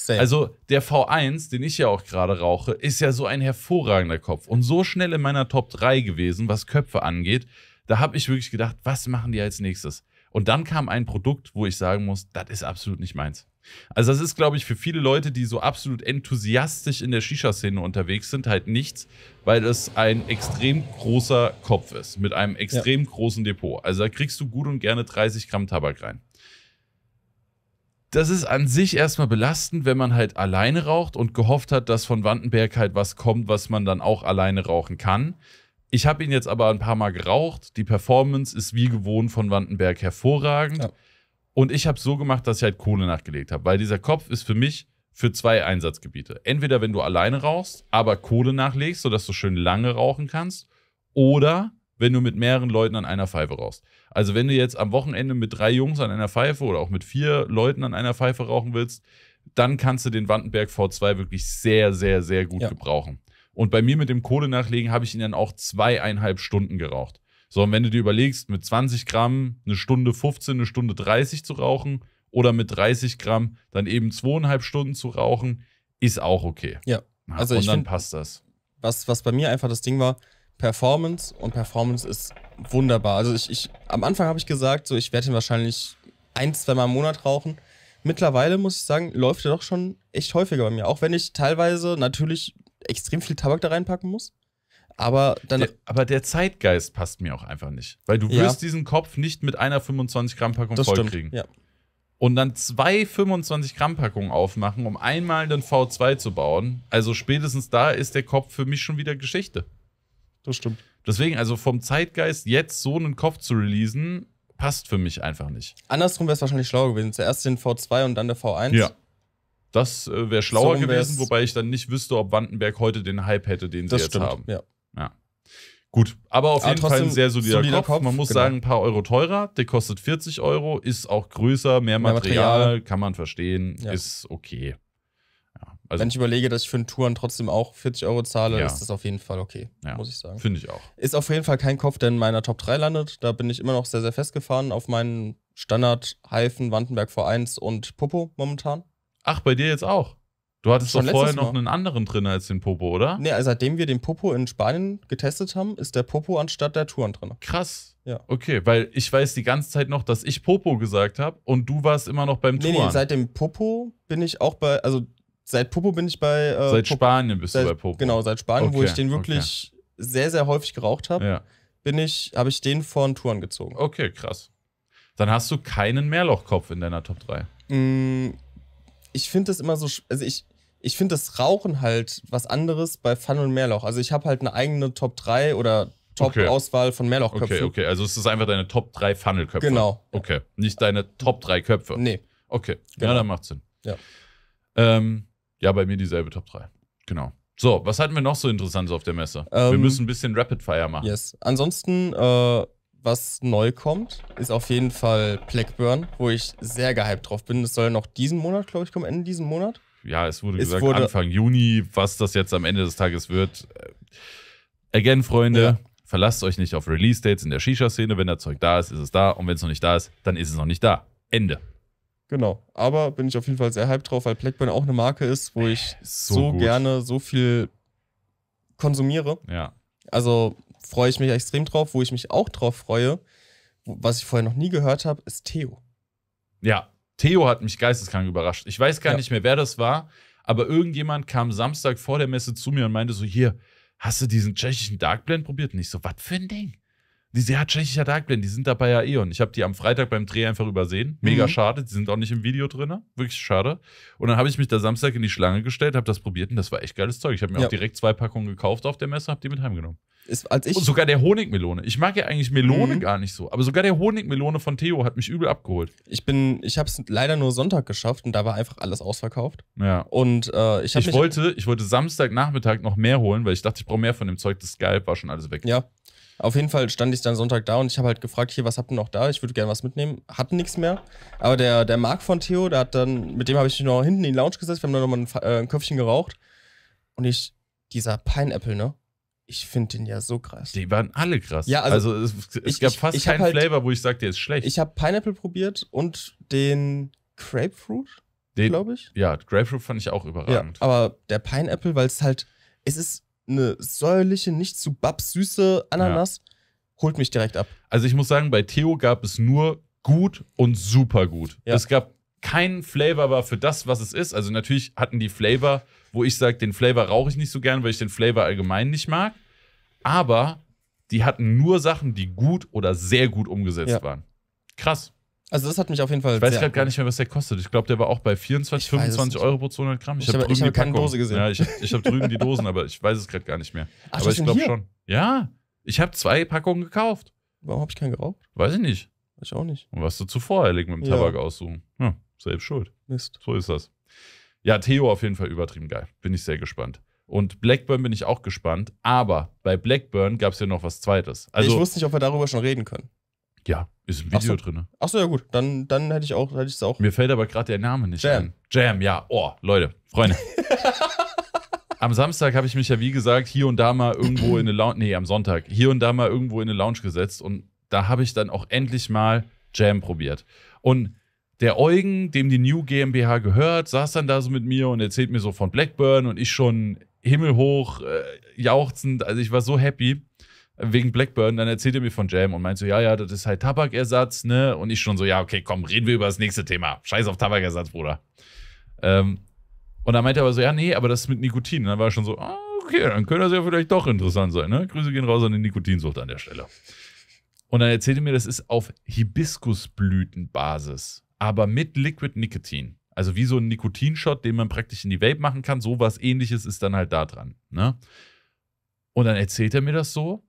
Same. Also der V1, den ich ja auch gerade rauche, ist ja so ein hervorragender Kopf und so schnell in meiner Top 3 gewesen, was Köpfe angeht. Da habe ich wirklich gedacht, was machen die als nächstes? Und dann kam ein Produkt, wo ich sagen muss, das ist absolut nicht meins. Also das ist, glaube ich, für viele Leute, die so absolut enthusiastisch in der Shisha-Szene unterwegs sind, halt nichts, weil es ein extrem großer Kopf ist mit einem extrem ja. großen Depot. Also da kriegst du gut und gerne 30 Gramm Tabak rein das ist an sich erstmal belastend, wenn man halt alleine raucht und gehofft hat, dass von Wandenberg halt was kommt, was man dann auch alleine rauchen kann. Ich habe ihn jetzt aber ein paar Mal geraucht. Die Performance ist wie gewohnt von Wandenberg hervorragend. Ja. Und ich habe so gemacht, dass ich halt Kohle nachgelegt habe, weil dieser Kopf ist für mich für zwei Einsatzgebiete. Entweder wenn du alleine rauchst, aber Kohle nachlegst, sodass du schön lange rauchen kannst, oder wenn du mit mehreren Leuten an einer Pfeife rauchst. Also wenn du jetzt am Wochenende mit drei Jungs an einer Pfeife oder auch mit vier Leuten an einer Pfeife rauchen willst, dann kannst du den Wandenberg V2 wirklich sehr, sehr, sehr gut ja. gebrauchen. Und bei mir mit dem Kohle nachlegen habe ich ihn dann auch zweieinhalb Stunden geraucht. So, und wenn du dir überlegst, mit 20 Gramm eine Stunde 15, eine Stunde 30 zu rauchen oder mit 30 Gramm dann eben zweieinhalb Stunden zu rauchen, ist auch okay. Ja. Also und dann find, passt das. Was, was bei mir einfach das Ding war, Performance und Performance ist wunderbar. Also ich, ich am Anfang habe ich gesagt, so ich werde ihn wahrscheinlich ein, zwei Mal im Monat rauchen. Mittlerweile muss ich sagen, läuft er doch schon echt häufiger bei mir. Auch wenn ich teilweise natürlich extrem viel Tabak da reinpacken muss. Aber dann. Der, aber der Zeitgeist passt mir auch einfach nicht. Weil du ja. wirst diesen Kopf nicht mit einer 25 Gramm Packung vollkriegen. ja. Und dann zwei 25 Gramm Packungen aufmachen, um einmal den V2 zu bauen. Also spätestens da ist der Kopf für mich schon wieder Geschichte das stimmt. Deswegen, also vom Zeitgeist jetzt so einen Kopf zu releasen, passt für mich einfach nicht. Andersrum wäre es wahrscheinlich schlauer gewesen. Zuerst den V2 und dann der V1. Ja. Das äh, wäre schlauer so gewesen, wobei ich dann nicht wüsste, ob Wandenberg heute den Hype hätte, den das sie stimmt. jetzt haben. Ja. ja. Gut, aber auf aber jeden Fall ein sehr solider, solider Kopf. Kopf. Man muss genau. sagen, ein paar Euro teurer. Der kostet 40 Euro, ist auch größer, mehr Material, mehr Material. kann man verstehen, ja. ist okay. Also, Wenn ich überlege, dass ich für einen Touren trotzdem auch 40 Euro zahle, ja. ist das auf jeden Fall okay, ja. muss ich sagen. Finde ich auch. Ist auf jeden Fall kein Kopf, der in meiner Top 3 landet. Da bin ich immer noch sehr, sehr festgefahren auf meinen Standard Heifen, Wandenberg V1 und Popo momentan. Ach, bei dir jetzt auch? Du hattest Schon doch vorher noch einen anderen drin als den Popo, oder? Nee, also seitdem wir den Popo in Spanien getestet haben, ist der Popo anstatt der Touren drin. Krass. Ja. Okay, weil ich weiß die ganze Zeit noch, dass ich Popo gesagt habe und du warst immer noch beim nee, Touren. Nee, seit dem Popo bin ich auch bei, also Seit Popo bin ich bei. Äh, seit Popo. Spanien bist seit, du bei Popo. Genau, seit Spanien, okay, wo ich den wirklich okay. sehr, sehr häufig geraucht habe, ja. bin ich, habe ich den von Touren gezogen. Okay, krass. Dann hast du keinen Mehrlochkopf in deiner Top 3. Mm, ich finde das immer so. Also ich, ich finde das Rauchen halt was anderes bei Pfanne und Meerloch. Also ich habe halt eine eigene Top 3 oder Top-Auswahl okay. von Meerlochköpfen. Okay, okay, also es ist einfach deine Top 3 Funnelköpfe. Genau. Okay, nicht deine Top 3 Köpfe. Nee. Okay, genau. ja, dann macht Sinn. Ja. Ähm, ja, bei mir dieselbe Top 3. Genau. So, was hatten wir noch so Interessantes auf der Messe? Ähm, wir müssen ein bisschen Rapid Fire machen. Yes. Ansonsten, äh, was neu kommt, ist auf jeden Fall Blackburn, wo ich sehr gehypt drauf bin. Das soll noch diesen Monat, glaube ich, kommen, Ende diesen Monat. Ja, es wurde es gesagt, wurde Anfang Juni, was das jetzt am Ende des Tages wird. Äh, again, Freunde, ja. verlasst euch nicht auf Release-Dates in der Shisha-Szene. Wenn das Zeug da ist, ist es da. Und wenn es noch nicht da ist, dann ist es noch nicht da. Ende. Genau. Aber bin ich auf jeden Fall sehr hyped drauf, weil Blackburn auch eine Marke ist, wo ich äh, so, so gerne so viel konsumiere. Ja. Also freue ich mich extrem drauf. Wo ich mich auch drauf freue, was ich vorher noch nie gehört habe, ist Theo. Ja, Theo hat mich geisteskrank überrascht. Ich weiß gar ja. nicht mehr, wer das war, aber irgendjemand kam Samstag vor der Messe zu mir und meinte so: Hier, hast du diesen tschechischen Darkblend probiert? Und ich so: Was für ein Ding? Diese, ja, tschechischer Darkblend, die sind dabei ja eh. ich habe die am Freitag beim Dreh einfach übersehen. Mega mhm. schade, die sind auch nicht im Video drin. Wirklich schade. Und dann habe ich mich da Samstag in die Schlange gestellt, habe das probiert und das war echt geiles Zeug. Ich habe mir ja. auch direkt zwei Packungen gekauft auf der Messe, habe die mit heimgenommen. Ist, als ich und sogar der Honigmelone. Ich mag ja eigentlich Melone mhm. gar nicht so, aber sogar der Honigmelone von Theo hat mich übel abgeholt. Ich bin, ich habe es leider nur Sonntag geschafft und da war einfach alles ausverkauft. Ja. Und äh, ich ich wollte, ich wollte Samstagnachmittag noch mehr holen, weil ich dachte, ich brauche mehr von dem Zeug. Das Skype war schon alles weg. Ja. Auf jeden Fall stand ich dann Sonntag da und ich habe halt gefragt, hier, was habt ihr noch da? Ich würde gerne was mitnehmen. Hatten nichts mehr. Aber der, der Marc von Theo, der hat dann, mit dem habe ich mich noch hinten in die Lounge gesetzt, wir haben dann nochmal ein, äh, ein Köpfchen geraucht. Und ich, dieser Pineapple, ne? Ich finde den ja so krass. Die waren alle krass. Ja, also, also es, es ich, gab ich, fast ich keinen halt, Flavor, wo ich sagte, der ist schlecht. Ich habe Pineapple probiert und den Grapefruit, glaube ich. Ja, Grapefruit fand ich auch überragend. Ja, aber der Pineapple, weil es halt, es ist eine säuerliche, nicht zu babsüße Ananas, ja. holt mich direkt ab. Also ich muss sagen, bei Theo gab es nur gut und super gut. Ja. Es gab keinen Flavor war für das, was es ist. Also natürlich hatten die Flavor, wo ich sage, den Flavor rauche ich nicht so gern, weil ich den Flavor allgemein nicht mag. Aber die hatten nur Sachen, die gut oder sehr gut umgesetzt ja. waren. Krass. Also das hat mich auf jeden Fall. Ich weiß gerade gar nicht mehr, was der kostet. Ich glaube, der war auch bei 24, ich 25 Euro pro 200 Gramm. Ich, ich habe hab, hab keine Dose gesehen. Ja, ich, ich habe drüben die Dosen, aber ich weiß es gerade gar nicht mehr. Ach, aber ich glaube schon. Ja, ich habe zwei Packungen gekauft. Warum habe ich keinen geraucht? Weiß ich nicht. Weiß ich auch nicht. Und was du zuvor erlegt mit dem ja. Tabak aussuchen. Ja, selbst schuld. Mist. So ist das. Ja, Theo auf jeden Fall übertrieben geil. Bin ich sehr gespannt. Und Blackburn bin ich auch gespannt. Aber bei Blackburn gab es ja noch was Zweites. Also, ich wusste nicht, ob wir darüber schon reden können. Ja, ist ein Video Ach so. drin. Achso, ja gut, dann, dann hätte ich auch, hätte ich es auch. Mir fällt aber gerade der Name nicht Jam. ein. Jam, ja. Oh, Leute, Freunde. [laughs] am Samstag habe ich mich ja, wie gesagt, hier und da mal irgendwo in eine Lounge, nee, am Sonntag, hier und da mal irgendwo in eine Lounge gesetzt und da habe ich dann auch endlich mal Jam probiert. Und der Eugen, dem die New GmbH gehört, saß dann da so mit mir und erzählt mir so von Blackburn und ich schon himmelhoch äh, jauchzend, also ich war so happy wegen Blackburn, dann erzählt er mir von Jam und meint so, ja, ja, das ist halt Tabakersatz, ne? Und ich schon so, ja, okay, komm, reden wir über das nächste Thema. Scheiß auf Tabakersatz, Bruder. Ähm, und dann meinte er aber so, ja, nee, aber das ist mit Nikotin. Und dann war ich schon so, ah, okay, dann könnte das ja vielleicht doch interessant sein, ne? Grüße gehen raus an die Nikotinsucht an der Stelle. Und dann erzählt er mir, das ist auf Hibiskusblütenbasis, aber mit Liquid Nikotin. Also wie so ein Nikotinshot, den man praktisch in die Vape machen kann. So was ähnliches ist dann halt da dran, ne? Und dann erzählt er mir das so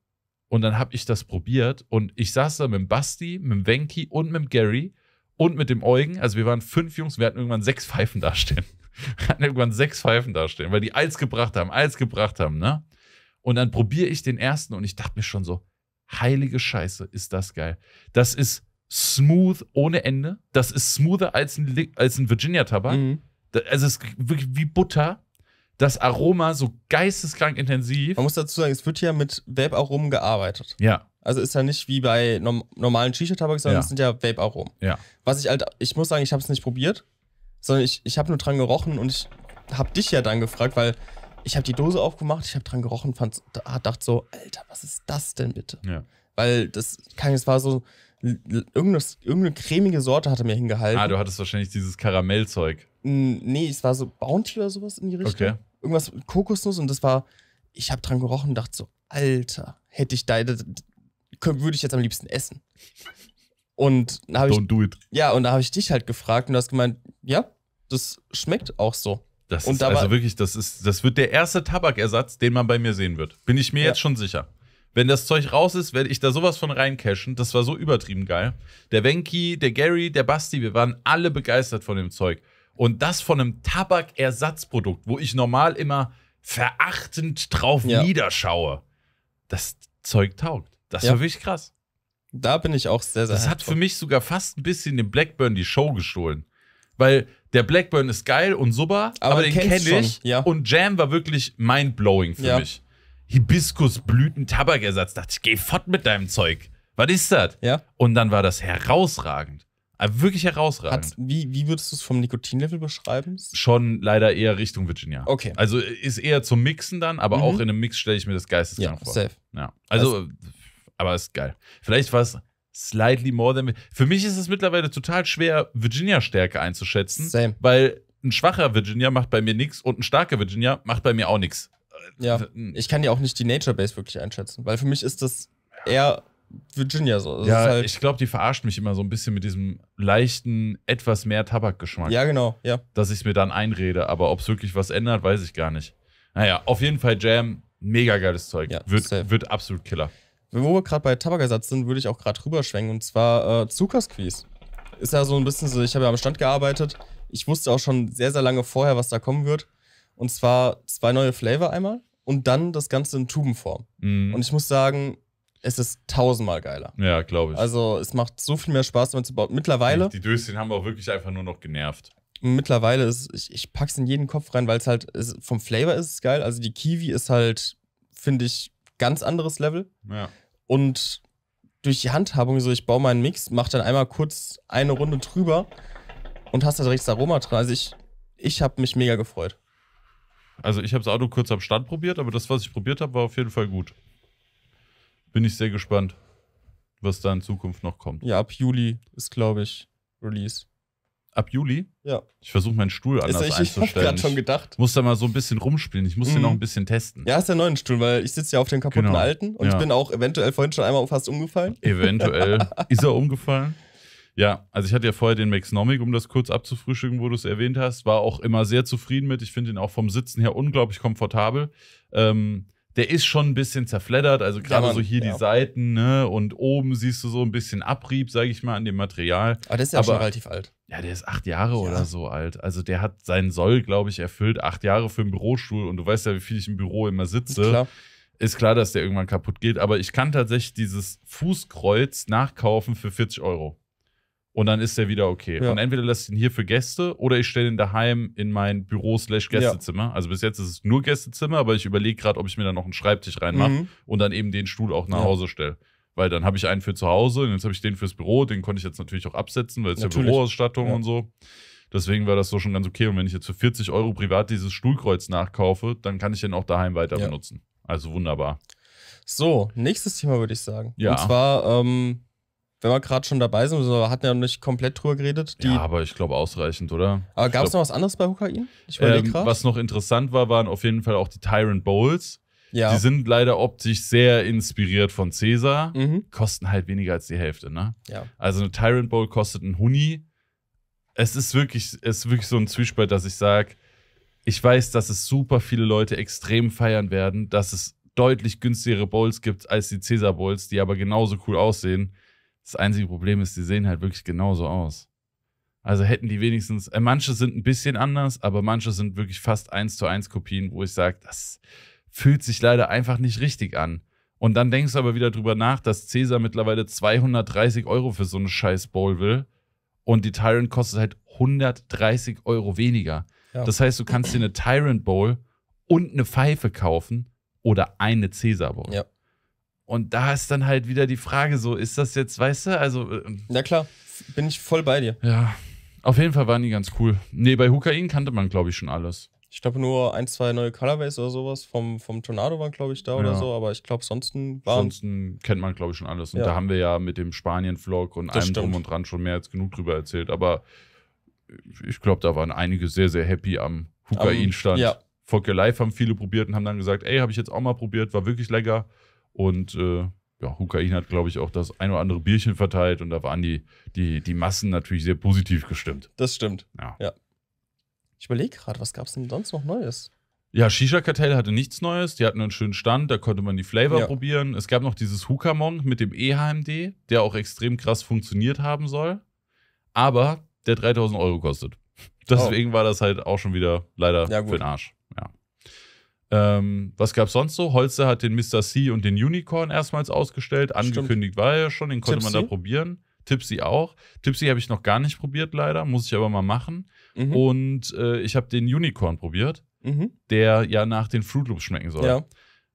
und dann habe ich das probiert und ich saß da mit dem Basti, mit dem Wenki und mit dem Gary und mit dem Eugen. Also wir waren fünf Jungs, wir hatten irgendwann sechs Pfeifen dastehen. [laughs] Wir hatten irgendwann sechs Pfeifen dastehen, weil die Eis gebracht haben, Eis gebracht haben, ne? Und dann probiere ich den ersten und ich dachte mir schon so, heilige Scheiße, ist das geil. Das ist smooth ohne Ende. Das ist smoother als ein, als ein Virginia-Tabak. Mhm. Also es ist wirklich wie Butter das Aroma so geisteskrank intensiv. Man muss dazu sagen, es wird ja mit Vape-Aromen gearbeitet. Ja. Also ist ja nicht wie bei normalen Shisha-Tabak, sondern es sind ja Vape-Aromen. Ja. Was ich halt, ich muss sagen, ich habe es nicht probiert, sondern ich, ich habe nur dran gerochen und ich habe dich ja dann gefragt, weil ich habe die Dose aufgemacht, ich habe dran gerochen, fand, dachte so, Alter, was ist das denn bitte? Ja. Weil das, kann, es war so, irgendeine, irgendeine cremige Sorte hatte mir hingehalten. Ah, du hattest wahrscheinlich dieses Karamellzeug. Nee, es war so Bounty oder sowas in die Richtung. Okay irgendwas mit Kokosnuss und das war, ich habe dran gerochen und dachte so, Alter, hätte ich da, würde ich jetzt am liebsten essen. Und da habe ich. Don't do it. Ja, und da habe ich dich halt gefragt und du hast gemeint, ja, das schmeckt auch so. Das und ist dabei, also wirklich, das ist, das wird der erste Tabakersatz, den man bei mir sehen wird. Bin ich mir ja. jetzt schon sicher. Wenn das Zeug raus ist, werde ich da sowas von reincashen. Das war so übertrieben geil. Der Wenki, der Gary, der Basti, wir waren alle begeistert von dem Zeug. Und das von einem Tabakersatzprodukt, wo ich normal immer verachtend drauf ja. niederschaue. Das Zeug taugt. Das ja. war wirklich krass. Da bin ich auch sehr, sehr. Das hat für mich sogar fast ein bisschen den Blackburn die Show gestohlen. Weil der Blackburn ist geil und super, aber, aber den kenne ich. Ja. Und Jam war wirklich mindblowing für ja. mich. Hibiskusblüten, Tabakersatz. Dachte ich, geh fort mit deinem Zeug. Was ist das? Ja. Und dann war das herausragend. Aber äh, wirklich herausragend. Hat's, wie, wie würdest du es vom Nikotinlevel beschreiben? Schon leider eher Richtung Virginia. Okay. Also ist eher zum Mixen dann, aber mhm. auch in einem Mix stelle ich mir das geisteskrank ja, vor. Safe. Ja, also, also, aber ist geil. Vielleicht war es slightly more than. Für mich ist es mittlerweile total schwer, Virginia-Stärke einzuschätzen, Same. weil ein schwacher Virginia macht bei mir nichts und ein starker Virginia macht bei mir auch nichts. Ja, äh, hm. ich kann ja auch nicht die Nature Base wirklich einschätzen, weil für mich ist das eher Virginia so. Das ja, halt ich glaube, die verarscht mich immer so ein bisschen mit diesem leichten, etwas mehr Tabakgeschmack. Ja, genau, ja. Dass ich es mir dann einrede, aber ob es wirklich was ändert, weiß ich gar nicht. Naja, auf jeden Fall Jam, mega geiles Zeug. Ja, wird, wird absolut Killer. Wo wir gerade bei Tabakersatz sind, würde ich auch gerade rüberschwenken und zwar äh, Zuckersqueeze. Ist ja so ein bisschen so, ich habe ja am Stand gearbeitet. Ich wusste auch schon sehr, sehr lange vorher, was da kommen wird. Und zwar zwei neue Flavor einmal und dann das Ganze in Tubenform. Mhm. Und ich muss sagen, es ist tausendmal geiler. Ja, glaube ich. Also es macht so viel mehr Spaß, wenn man es baut. Mittlerweile. Die Döschen haben auch wirklich einfach nur noch genervt. Mittlerweile ist, ich, ich es in jeden Kopf rein, weil es halt, es, vom Flavor ist es geil. Also die Kiwi ist halt, finde ich, ganz anderes Level. Ja. Und durch die Handhabung, so ich baue meinen Mix, mache dann einmal kurz eine Runde drüber und hast da direkt das Aroma drin. Also ich, ich habe mich mega gefreut. Also ich habe das Auto kurz am Stand probiert, aber das, was ich probiert habe, war auf jeden Fall gut. Bin ich sehr gespannt, was da in Zukunft noch kommt. Ja, ab Juli ist, glaube ich, Release. Ab Juli? Ja. Ich versuche meinen Stuhl anders ist, ich, einzustellen. Ich schon gedacht. Ich muss da mal so ein bisschen rumspielen. Ich muss mhm. den noch mhm. ein bisschen testen. Ja, ist der neuen Stuhl, weil ich sitze ja auf dem kaputten genau. alten und ja. ich bin auch eventuell vorhin schon einmal fast umgefallen. Eventuell [laughs] ist er umgefallen. Ja, also ich hatte ja vorher den Maxnomic, um das kurz abzufrühstücken, wo du es erwähnt hast. War auch immer sehr zufrieden mit. Ich finde ihn auch vom Sitzen her unglaublich komfortabel. Ähm, der ist schon ein bisschen zerfleddert, also gerade ja, so hier ja. die Seiten, ne? Und oben siehst du so ein bisschen Abrieb, sage ich mal, an dem Material. Aber der ist ja Aber, schon relativ alt. Ja, der ist acht Jahre ja. oder so alt. Also der hat seinen Soll, glaube ich, erfüllt. Acht Jahre für einen Bürostuhl und du weißt ja, wie viel ich im Büro immer sitze. Klar. Ist klar, dass der irgendwann kaputt geht. Aber ich kann tatsächlich dieses Fußkreuz nachkaufen für 40 Euro und dann ist er wieder okay. Ja. Und entweder lässt ich ihn hier für Gäste oder ich stelle ihn daheim in mein Büro slash Gästezimmer. Ja. Also bis jetzt ist es nur Gästezimmer, aber ich überlege gerade, ob ich mir da noch einen Schreibtisch reinmache mhm. und dann eben den Stuhl auch nach ja. Hause stelle. Weil dann habe ich einen für zu Hause und jetzt habe ich den fürs Büro, den konnte ich jetzt natürlich auch absetzen, weil es ja Büroausstattung und so. Deswegen war das so schon ganz okay. Und wenn ich jetzt für 40 Euro privat dieses Stuhlkreuz nachkaufe, dann kann ich den auch daheim weiter benutzen. Also wunderbar. So, nächstes Thema würde ich sagen. Ja. Und zwar ähm wenn wir gerade schon dabei sind, wir hatten ja noch nicht komplett drüber geredet. ja, aber ich glaube ausreichend, oder? Aber gab es noch was anderes bei Hukain? Ich ähm, grad. Was noch interessant war, waren auf jeden Fall auch die Tyrant Bowls. Ja. Die sind leider optisch sehr inspiriert von Caesar, mhm. kosten halt weniger als die Hälfte, ne? Ja. Also eine Tyrant Bowl kostet ein Huni. Es ist wirklich, es ist wirklich so ein Zwiespalt, dass ich sage, ich weiß, dass es super viele Leute extrem feiern werden, dass es deutlich günstigere Bowls gibt als die Caesar Bowls, die aber genauso cool aussehen. Das einzige Problem ist, die sehen halt wirklich genauso aus. Also hätten die wenigstens, äh, manche sind ein bisschen anders, aber manche sind wirklich fast eins zu eins Kopien, wo ich sage, das fühlt sich leider einfach nicht richtig an. Und dann denkst du aber wieder drüber nach, dass Cäsar mittlerweile 230 Euro für so eine scheiß Bowl will und die Tyrant kostet halt 130 Euro weniger. Ja. Das heißt, du kannst dir eine Tyrant Bowl und eine Pfeife kaufen oder eine Cäsar Bowl. Ja. Und da ist dann halt wieder die Frage so, ist das jetzt, weißt du, also. Ähm, Na klar, bin ich voll bei dir. Ja, auf jeden Fall waren die ganz cool. Nee, bei Hukain kannte man, glaube ich, schon alles. Ich glaube nur ein, zwei neue Colorways oder sowas vom, vom Tornado waren, glaube ich, da ja. oder so, aber ich glaube, sonst waren. Ansonsten kennt man, glaube ich, schon alles. Und ja. da haben wir ja mit dem Spanien-Vlog und allem drum und dran schon mehr als genug drüber erzählt. Aber ich glaube, da waren einige sehr, sehr happy am Hukain-Stand. Um, ja. Fuck Live haben viele probiert und haben dann gesagt, ey, habe ich jetzt auch mal probiert, war wirklich lecker. Und äh, ja, Ukraine hat, glaube ich, auch das ein oder andere Bierchen verteilt und da waren die, die, die Massen natürlich sehr positiv gestimmt. Das stimmt. Ja. ja. Ich überlege gerade, was gab es denn sonst noch Neues? Ja, Shisha-Kartell hatte nichts Neues. Die hatten einen schönen Stand, da konnte man die Flavor ja. probieren. Es gab noch dieses Hukamong mit dem EHMD, der auch extrem krass funktioniert haben soll, aber der 3000 Euro kostet. [laughs] Oh. Deswegen oh. war das halt auch schon wieder leider ja, für den Arsch. Ähm, was gab's sonst so? Holzer hat den Mr. C und den Unicorn erstmals ausgestellt. Angekündigt Stimmt. war er ja schon, den konnte Tipsy? man da probieren. Tipsy auch. Tipsy habe ich noch gar nicht probiert, leider. Muss ich aber mal machen. Mhm. Und äh, ich habe den Unicorn probiert, mhm. der ja nach den Fruit Loops schmecken soll. Ja.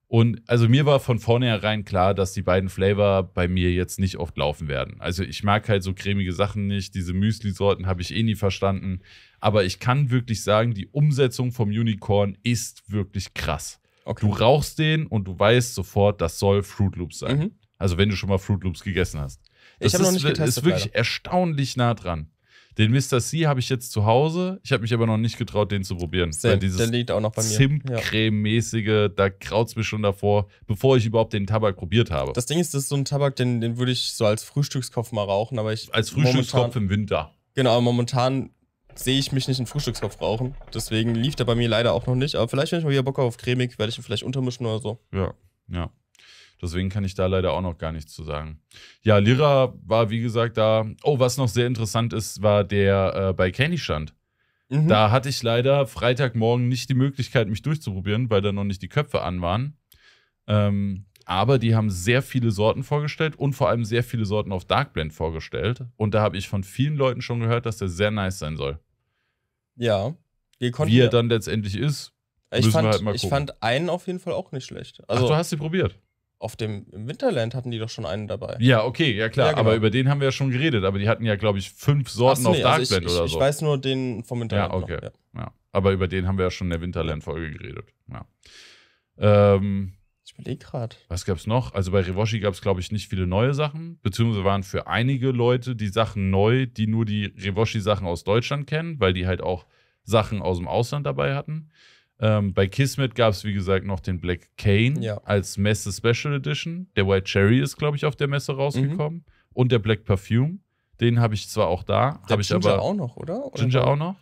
Und also mir war von vornherein klar, dass die beiden Flavor bei mir jetzt nicht oft laufen werden. Also ich mag halt so cremige Sachen nicht, diese Müsli-Sorten habe ich eh nie verstanden. Aber ich kann wirklich sagen, die Umsetzung vom Unicorn ist wirklich krass. Okay. Du rauchst den und du weißt sofort, das soll Fruit Loops sein. Mhm. Also wenn du schon mal Fruit Loops gegessen hast. Das ich habe noch nicht getestet. ist wirklich leider. erstaunlich nah dran. Den Mr. C habe ich jetzt zu Hause. Ich habe mich aber noch nicht getraut, den zu probieren. Same, weil dieses der liegt auch noch bei mir. Zimtcreme-mäßige, ja. da kraut es mir schon davor, bevor ich überhaupt den Tabak probiert habe. Das Ding ist, das ist so ein Tabak, den, den würde ich so als Frühstückskopf mal rauchen. aber ich Als Frühstückskopf momentan, im Winter. Genau, aber momentan sehe ich mich nicht in Frühstückskopf rauchen. Deswegen lief der bei mir leider auch noch nicht. Aber vielleicht, wenn ich mal wieder Bock auf cremig, werde ich ihn vielleicht untermischen oder so. Ja, ja. Deswegen kann ich da leider auch noch gar nichts zu sagen. Ja, Lira war wie gesagt da. Oh, was noch sehr interessant ist, war der äh, bei Kenny stand. Mhm. Da hatte ich leider Freitagmorgen nicht die Möglichkeit, mich durchzuprobieren, weil da noch nicht die Köpfe an waren. Ähm, aber die haben sehr viele Sorten vorgestellt und vor allem sehr viele Sorten auf Dark Blend vorgestellt. Und da habe ich von vielen Leuten schon gehört, dass der sehr nice sein soll. Ja. Wie er dann letztendlich ist, ich, fand, halt ich fand, einen auf jeden Fall auch nicht schlecht. Also, Ach, du hast sie probiert? Auf dem im Winterland hatten die doch schon einen dabei. Ja, okay, ja klar. Ja, genau. Aber über den haben wir ja schon geredet. Aber die hatten ja, glaube ich, fünf Sorten so, nee, auf Darkblend also ich, ich, oder so. Ich weiß nur den vom Winterland. Ja, okay. Noch, ja. ja. Aber über den haben wir ja schon in der Winterland-Folge geredet. Ja. Ähm, ich überlege gerade. Was gab es noch? Also bei Revoshi gab es, glaube ich, nicht viele neue Sachen. Beziehungsweise waren für einige Leute die Sachen neu, die nur die Revoshi-Sachen aus Deutschland kennen, weil die halt auch Sachen aus dem Ausland dabei hatten. Ähm, bei Kismet gab es, wie gesagt, noch den Black Cane ja. als Messe Special Edition. Der White Cherry ist, glaube ich, auf der Messe rausgekommen. Mhm. Und der Black Perfume. Den habe ich zwar auch da. Habe ich Ginger aber, auch noch, oder? oder Ginger auch noch?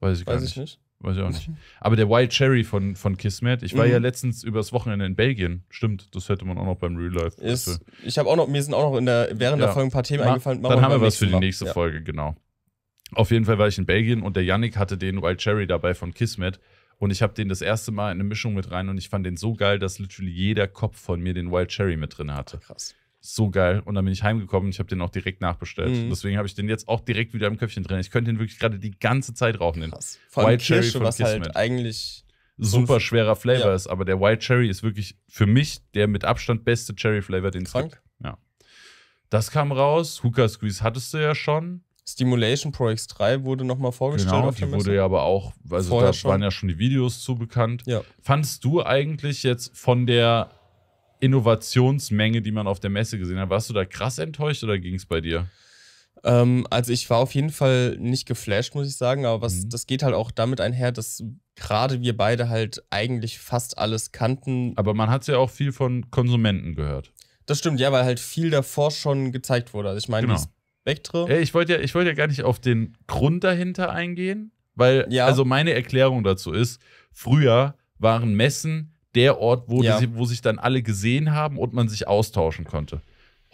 Weiß ich Weiß gar nicht. Ich nicht. Weiß ich auch nicht. [laughs] Aber der White Cherry von, von Kismet, ich war mhm. ja letztens übers Wochenende in Belgien. Stimmt, das hätte man auch noch beim Real Life. Ist, ich habe auch noch, mir sind auch noch der, während ja. der Folge ein paar Themen Ma eingefallen. Dann haben wir was für die nächste Mal. Folge, ja. genau. Auf jeden Fall war ich in Belgien und der Yannick hatte den White Cherry dabei von Kismet. Und ich habe den das erste Mal in eine Mischung mit rein und ich fand den so geil, dass literally jeder Kopf von mir den Wild Cherry mit drin hatte. Krass. So geil. Und dann bin ich heimgekommen und ich habe den auch direkt nachbestellt. Mhm. Deswegen habe ich den jetzt auch direkt wieder im Köpfchen drin. Ich könnte den wirklich gerade die ganze Zeit rauchen. Den Krass. Vor Wild Kirsche, Cherry von was halt eigentlich super schwerer Flavor ja. ist. Aber der Wild Cherry ist wirklich für mich der mit Abstand beste Cherry Flavor, den es gibt. Ja. Das kam raus. Hooker Squeeze hattest du ja schon. Stimulation Pro X3 wurde nochmal vorgestellt. Genau, die wurde ja aber auch, also Vorher da schon. waren ja schon die Videos zu bekannt. Ja. Fandest du eigentlich jetzt von der Innovationsmenge, die man auf der Messe gesehen hat, warst du da krass enttäuscht oder ging es bei dir? Ähm, also ich war auf jeden Fall nicht geflasht, muss ich sagen, aber was, mhm. das geht halt auch damit einher, dass gerade wir beide halt eigentlich fast alles kannten. Aber man hat ja auch viel von Konsumenten gehört. Das stimmt, ja, weil halt viel davor schon gezeigt wurde. Also ich meine, genau. Spectre. Ich wollte ja, wollt ja gar nicht auf den Grund dahinter eingehen, weil, ja. also meine Erklärung dazu ist, früher waren Messen der Ort, wo, ja. die, wo sich dann alle gesehen haben und man sich austauschen konnte.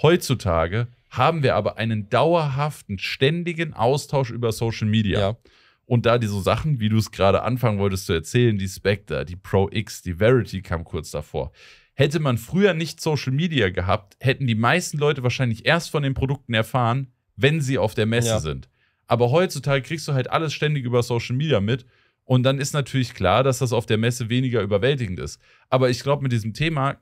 Heutzutage haben wir aber einen dauerhaften, ständigen Austausch über Social Media. Ja. Und da diese Sachen, wie du es gerade anfangen wolltest zu erzählen, die Spectre, die Pro X, die Verity kam kurz davor. Hätte man früher nicht Social Media gehabt, hätten die meisten Leute wahrscheinlich erst von den Produkten erfahren, wenn sie auf der Messe ja. sind. Aber heutzutage kriegst du halt alles ständig über Social Media mit. Und dann ist natürlich klar, dass das auf der Messe weniger überwältigend ist. Aber ich glaube, mit diesem Thema,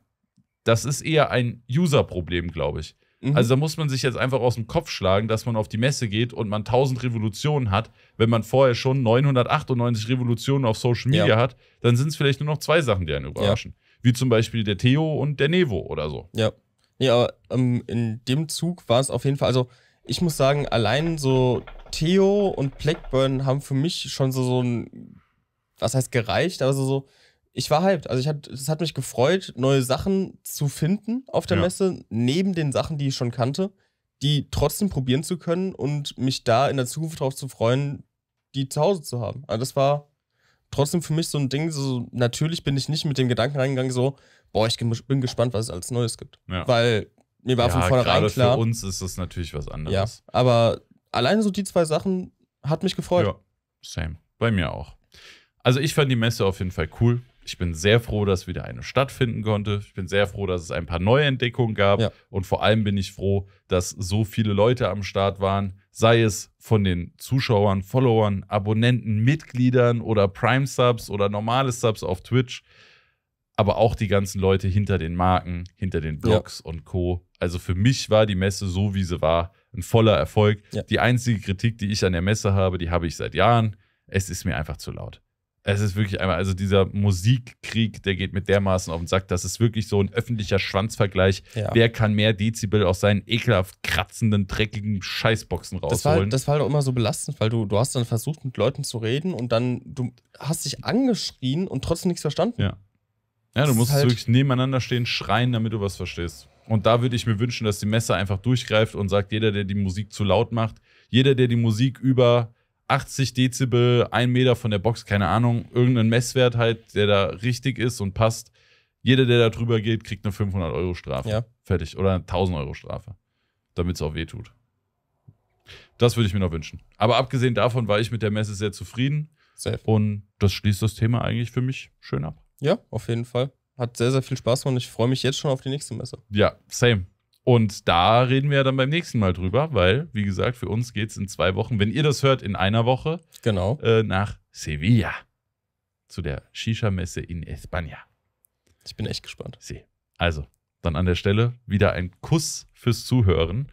das ist eher ein User-Problem, glaube ich. Mhm. Also da muss man sich jetzt einfach aus dem Kopf schlagen, dass man auf die Messe geht und man 1000 Revolutionen hat. Wenn man vorher schon 998 Revolutionen auf Social Media ja. hat, dann sind es vielleicht nur noch zwei Sachen, die einen überraschen. Ja. Wie zum Beispiel der Theo und der Nevo oder so. Ja. Ja, ähm, in dem Zug war es auf jeden Fall, also ich muss sagen, allein so Theo und Blackburn haben für mich schon so, so ein, was heißt gereicht, aber so, so ich war hyped. Also es hat mich gefreut, neue Sachen zu finden auf der ja. Messe, neben den Sachen, die ich schon kannte, die trotzdem probieren zu können und mich da in der Zukunft darauf zu freuen, die zu Hause zu haben. Also das war trotzdem für mich so ein Ding, so natürlich bin ich nicht mit dem Gedanken reingegangen, so, boah, ich bin gespannt, was es als Neues gibt. Ja. Weil mir war ja, von vornherein klar. Für uns ist das natürlich was anderes. Ja, aber alleine so die zwei Sachen hat mich gefreut. Ja, same. Bei mir auch. Also ich fand die Messe auf jeden Fall cool. Ich bin sehr froh, dass wieder eine stattfinden konnte. Ich bin sehr froh, dass es ein paar neue Entdeckungen gab. Ja. Und vor allem bin ich froh, dass so viele Leute am Start waren, sei es von den Zuschauern, Followern, Abonnenten, Mitgliedern oder Prime-Subs oder normale Subs auf Twitch aber auch die ganzen Leute hinter den Marken, hinter den Blogs ja. und Co. Also für mich war die Messe so, wie sie war, ein voller Erfolg. Ja. Die einzige Kritik, die ich an der Messe habe, die habe ich seit Jahren. Es ist mir einfach zu laut. Es ist wirklich einmal, also dieser Musikkrieg, der geht mit dermaßen auf den Sack. Das ist wirklich so ein öffentlicher Schwanzvergleich. Ja. Wer kann mehr Dezibel aus seinen ekelhaft kratzenden, dreckigen Scheißboxen halt- rausholen? Das war, doch halt immer so belastend, weil du, du hast dann versucht, mit Leuten zu reden und dann, du hast dich angeschrien und trotzdem nichts verstanden. Ja. Ja, du musst halt wirklich nebeneinander stehen, schreien, damit du was verstehst. Und da würde ich mir wünschen, dass die Messe einfach durchgreift und sagt, jeder, der die Musik zu laut macht, jeder, der die Musik über 80 Dezibel, ein Meter von der Box, keine Ahnung, irgendeinen Messwert halt, der da richtig ist und passt, jeder, der da drüber geht, kriegt eine 500 Euro Strafe. Ja. Fertig. Oder eine 1000 Euro Strafe. Damit es auch weh tut. Das würde ich mir noch wünschen. Aber abgesehen davon war ich mit der Messe sehr zufrieden. Safe. Und das schließt das Thema eigentlich für mich schön ab. Ja, auf jeden Fall. Hat sehr, sehr viel Spaß und Ich freue mich jetzt schon auf die nächste Messe. Ja, same. Und da reden wir ja dann beim nächsten Mal drüber, weil, wie gesagt, für uns geht es in zwei Wochen, wenn ihr das hört, in einer Woche genau. Äh, nach Sevilla. Zu der Shisha-Messe in España. Ich bin echt gespannt. Sie. Also, dann an der Stelle wieder ein Kuss fürs Zuhören.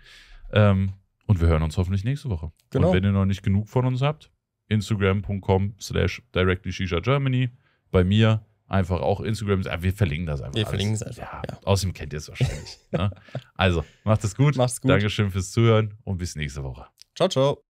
Ähm, und wir hören uns hoffentlich nächste Woche. Genau. Und wenn ihr noch nicht genug von uns habt, instagram.com slash directly Shisha Germany. Bei mir Einfach auch Instagram. Ah, wir verlinken das einfach. Wir verlinken es einfach. Ja, ja. Außerdem kennt ihr es wahrscheinlich. ne? [laughs] Also, macht es gut. Macht's gut. Dankeschön fürs Zuhören und bis nächste Woche. Ciao, ciao.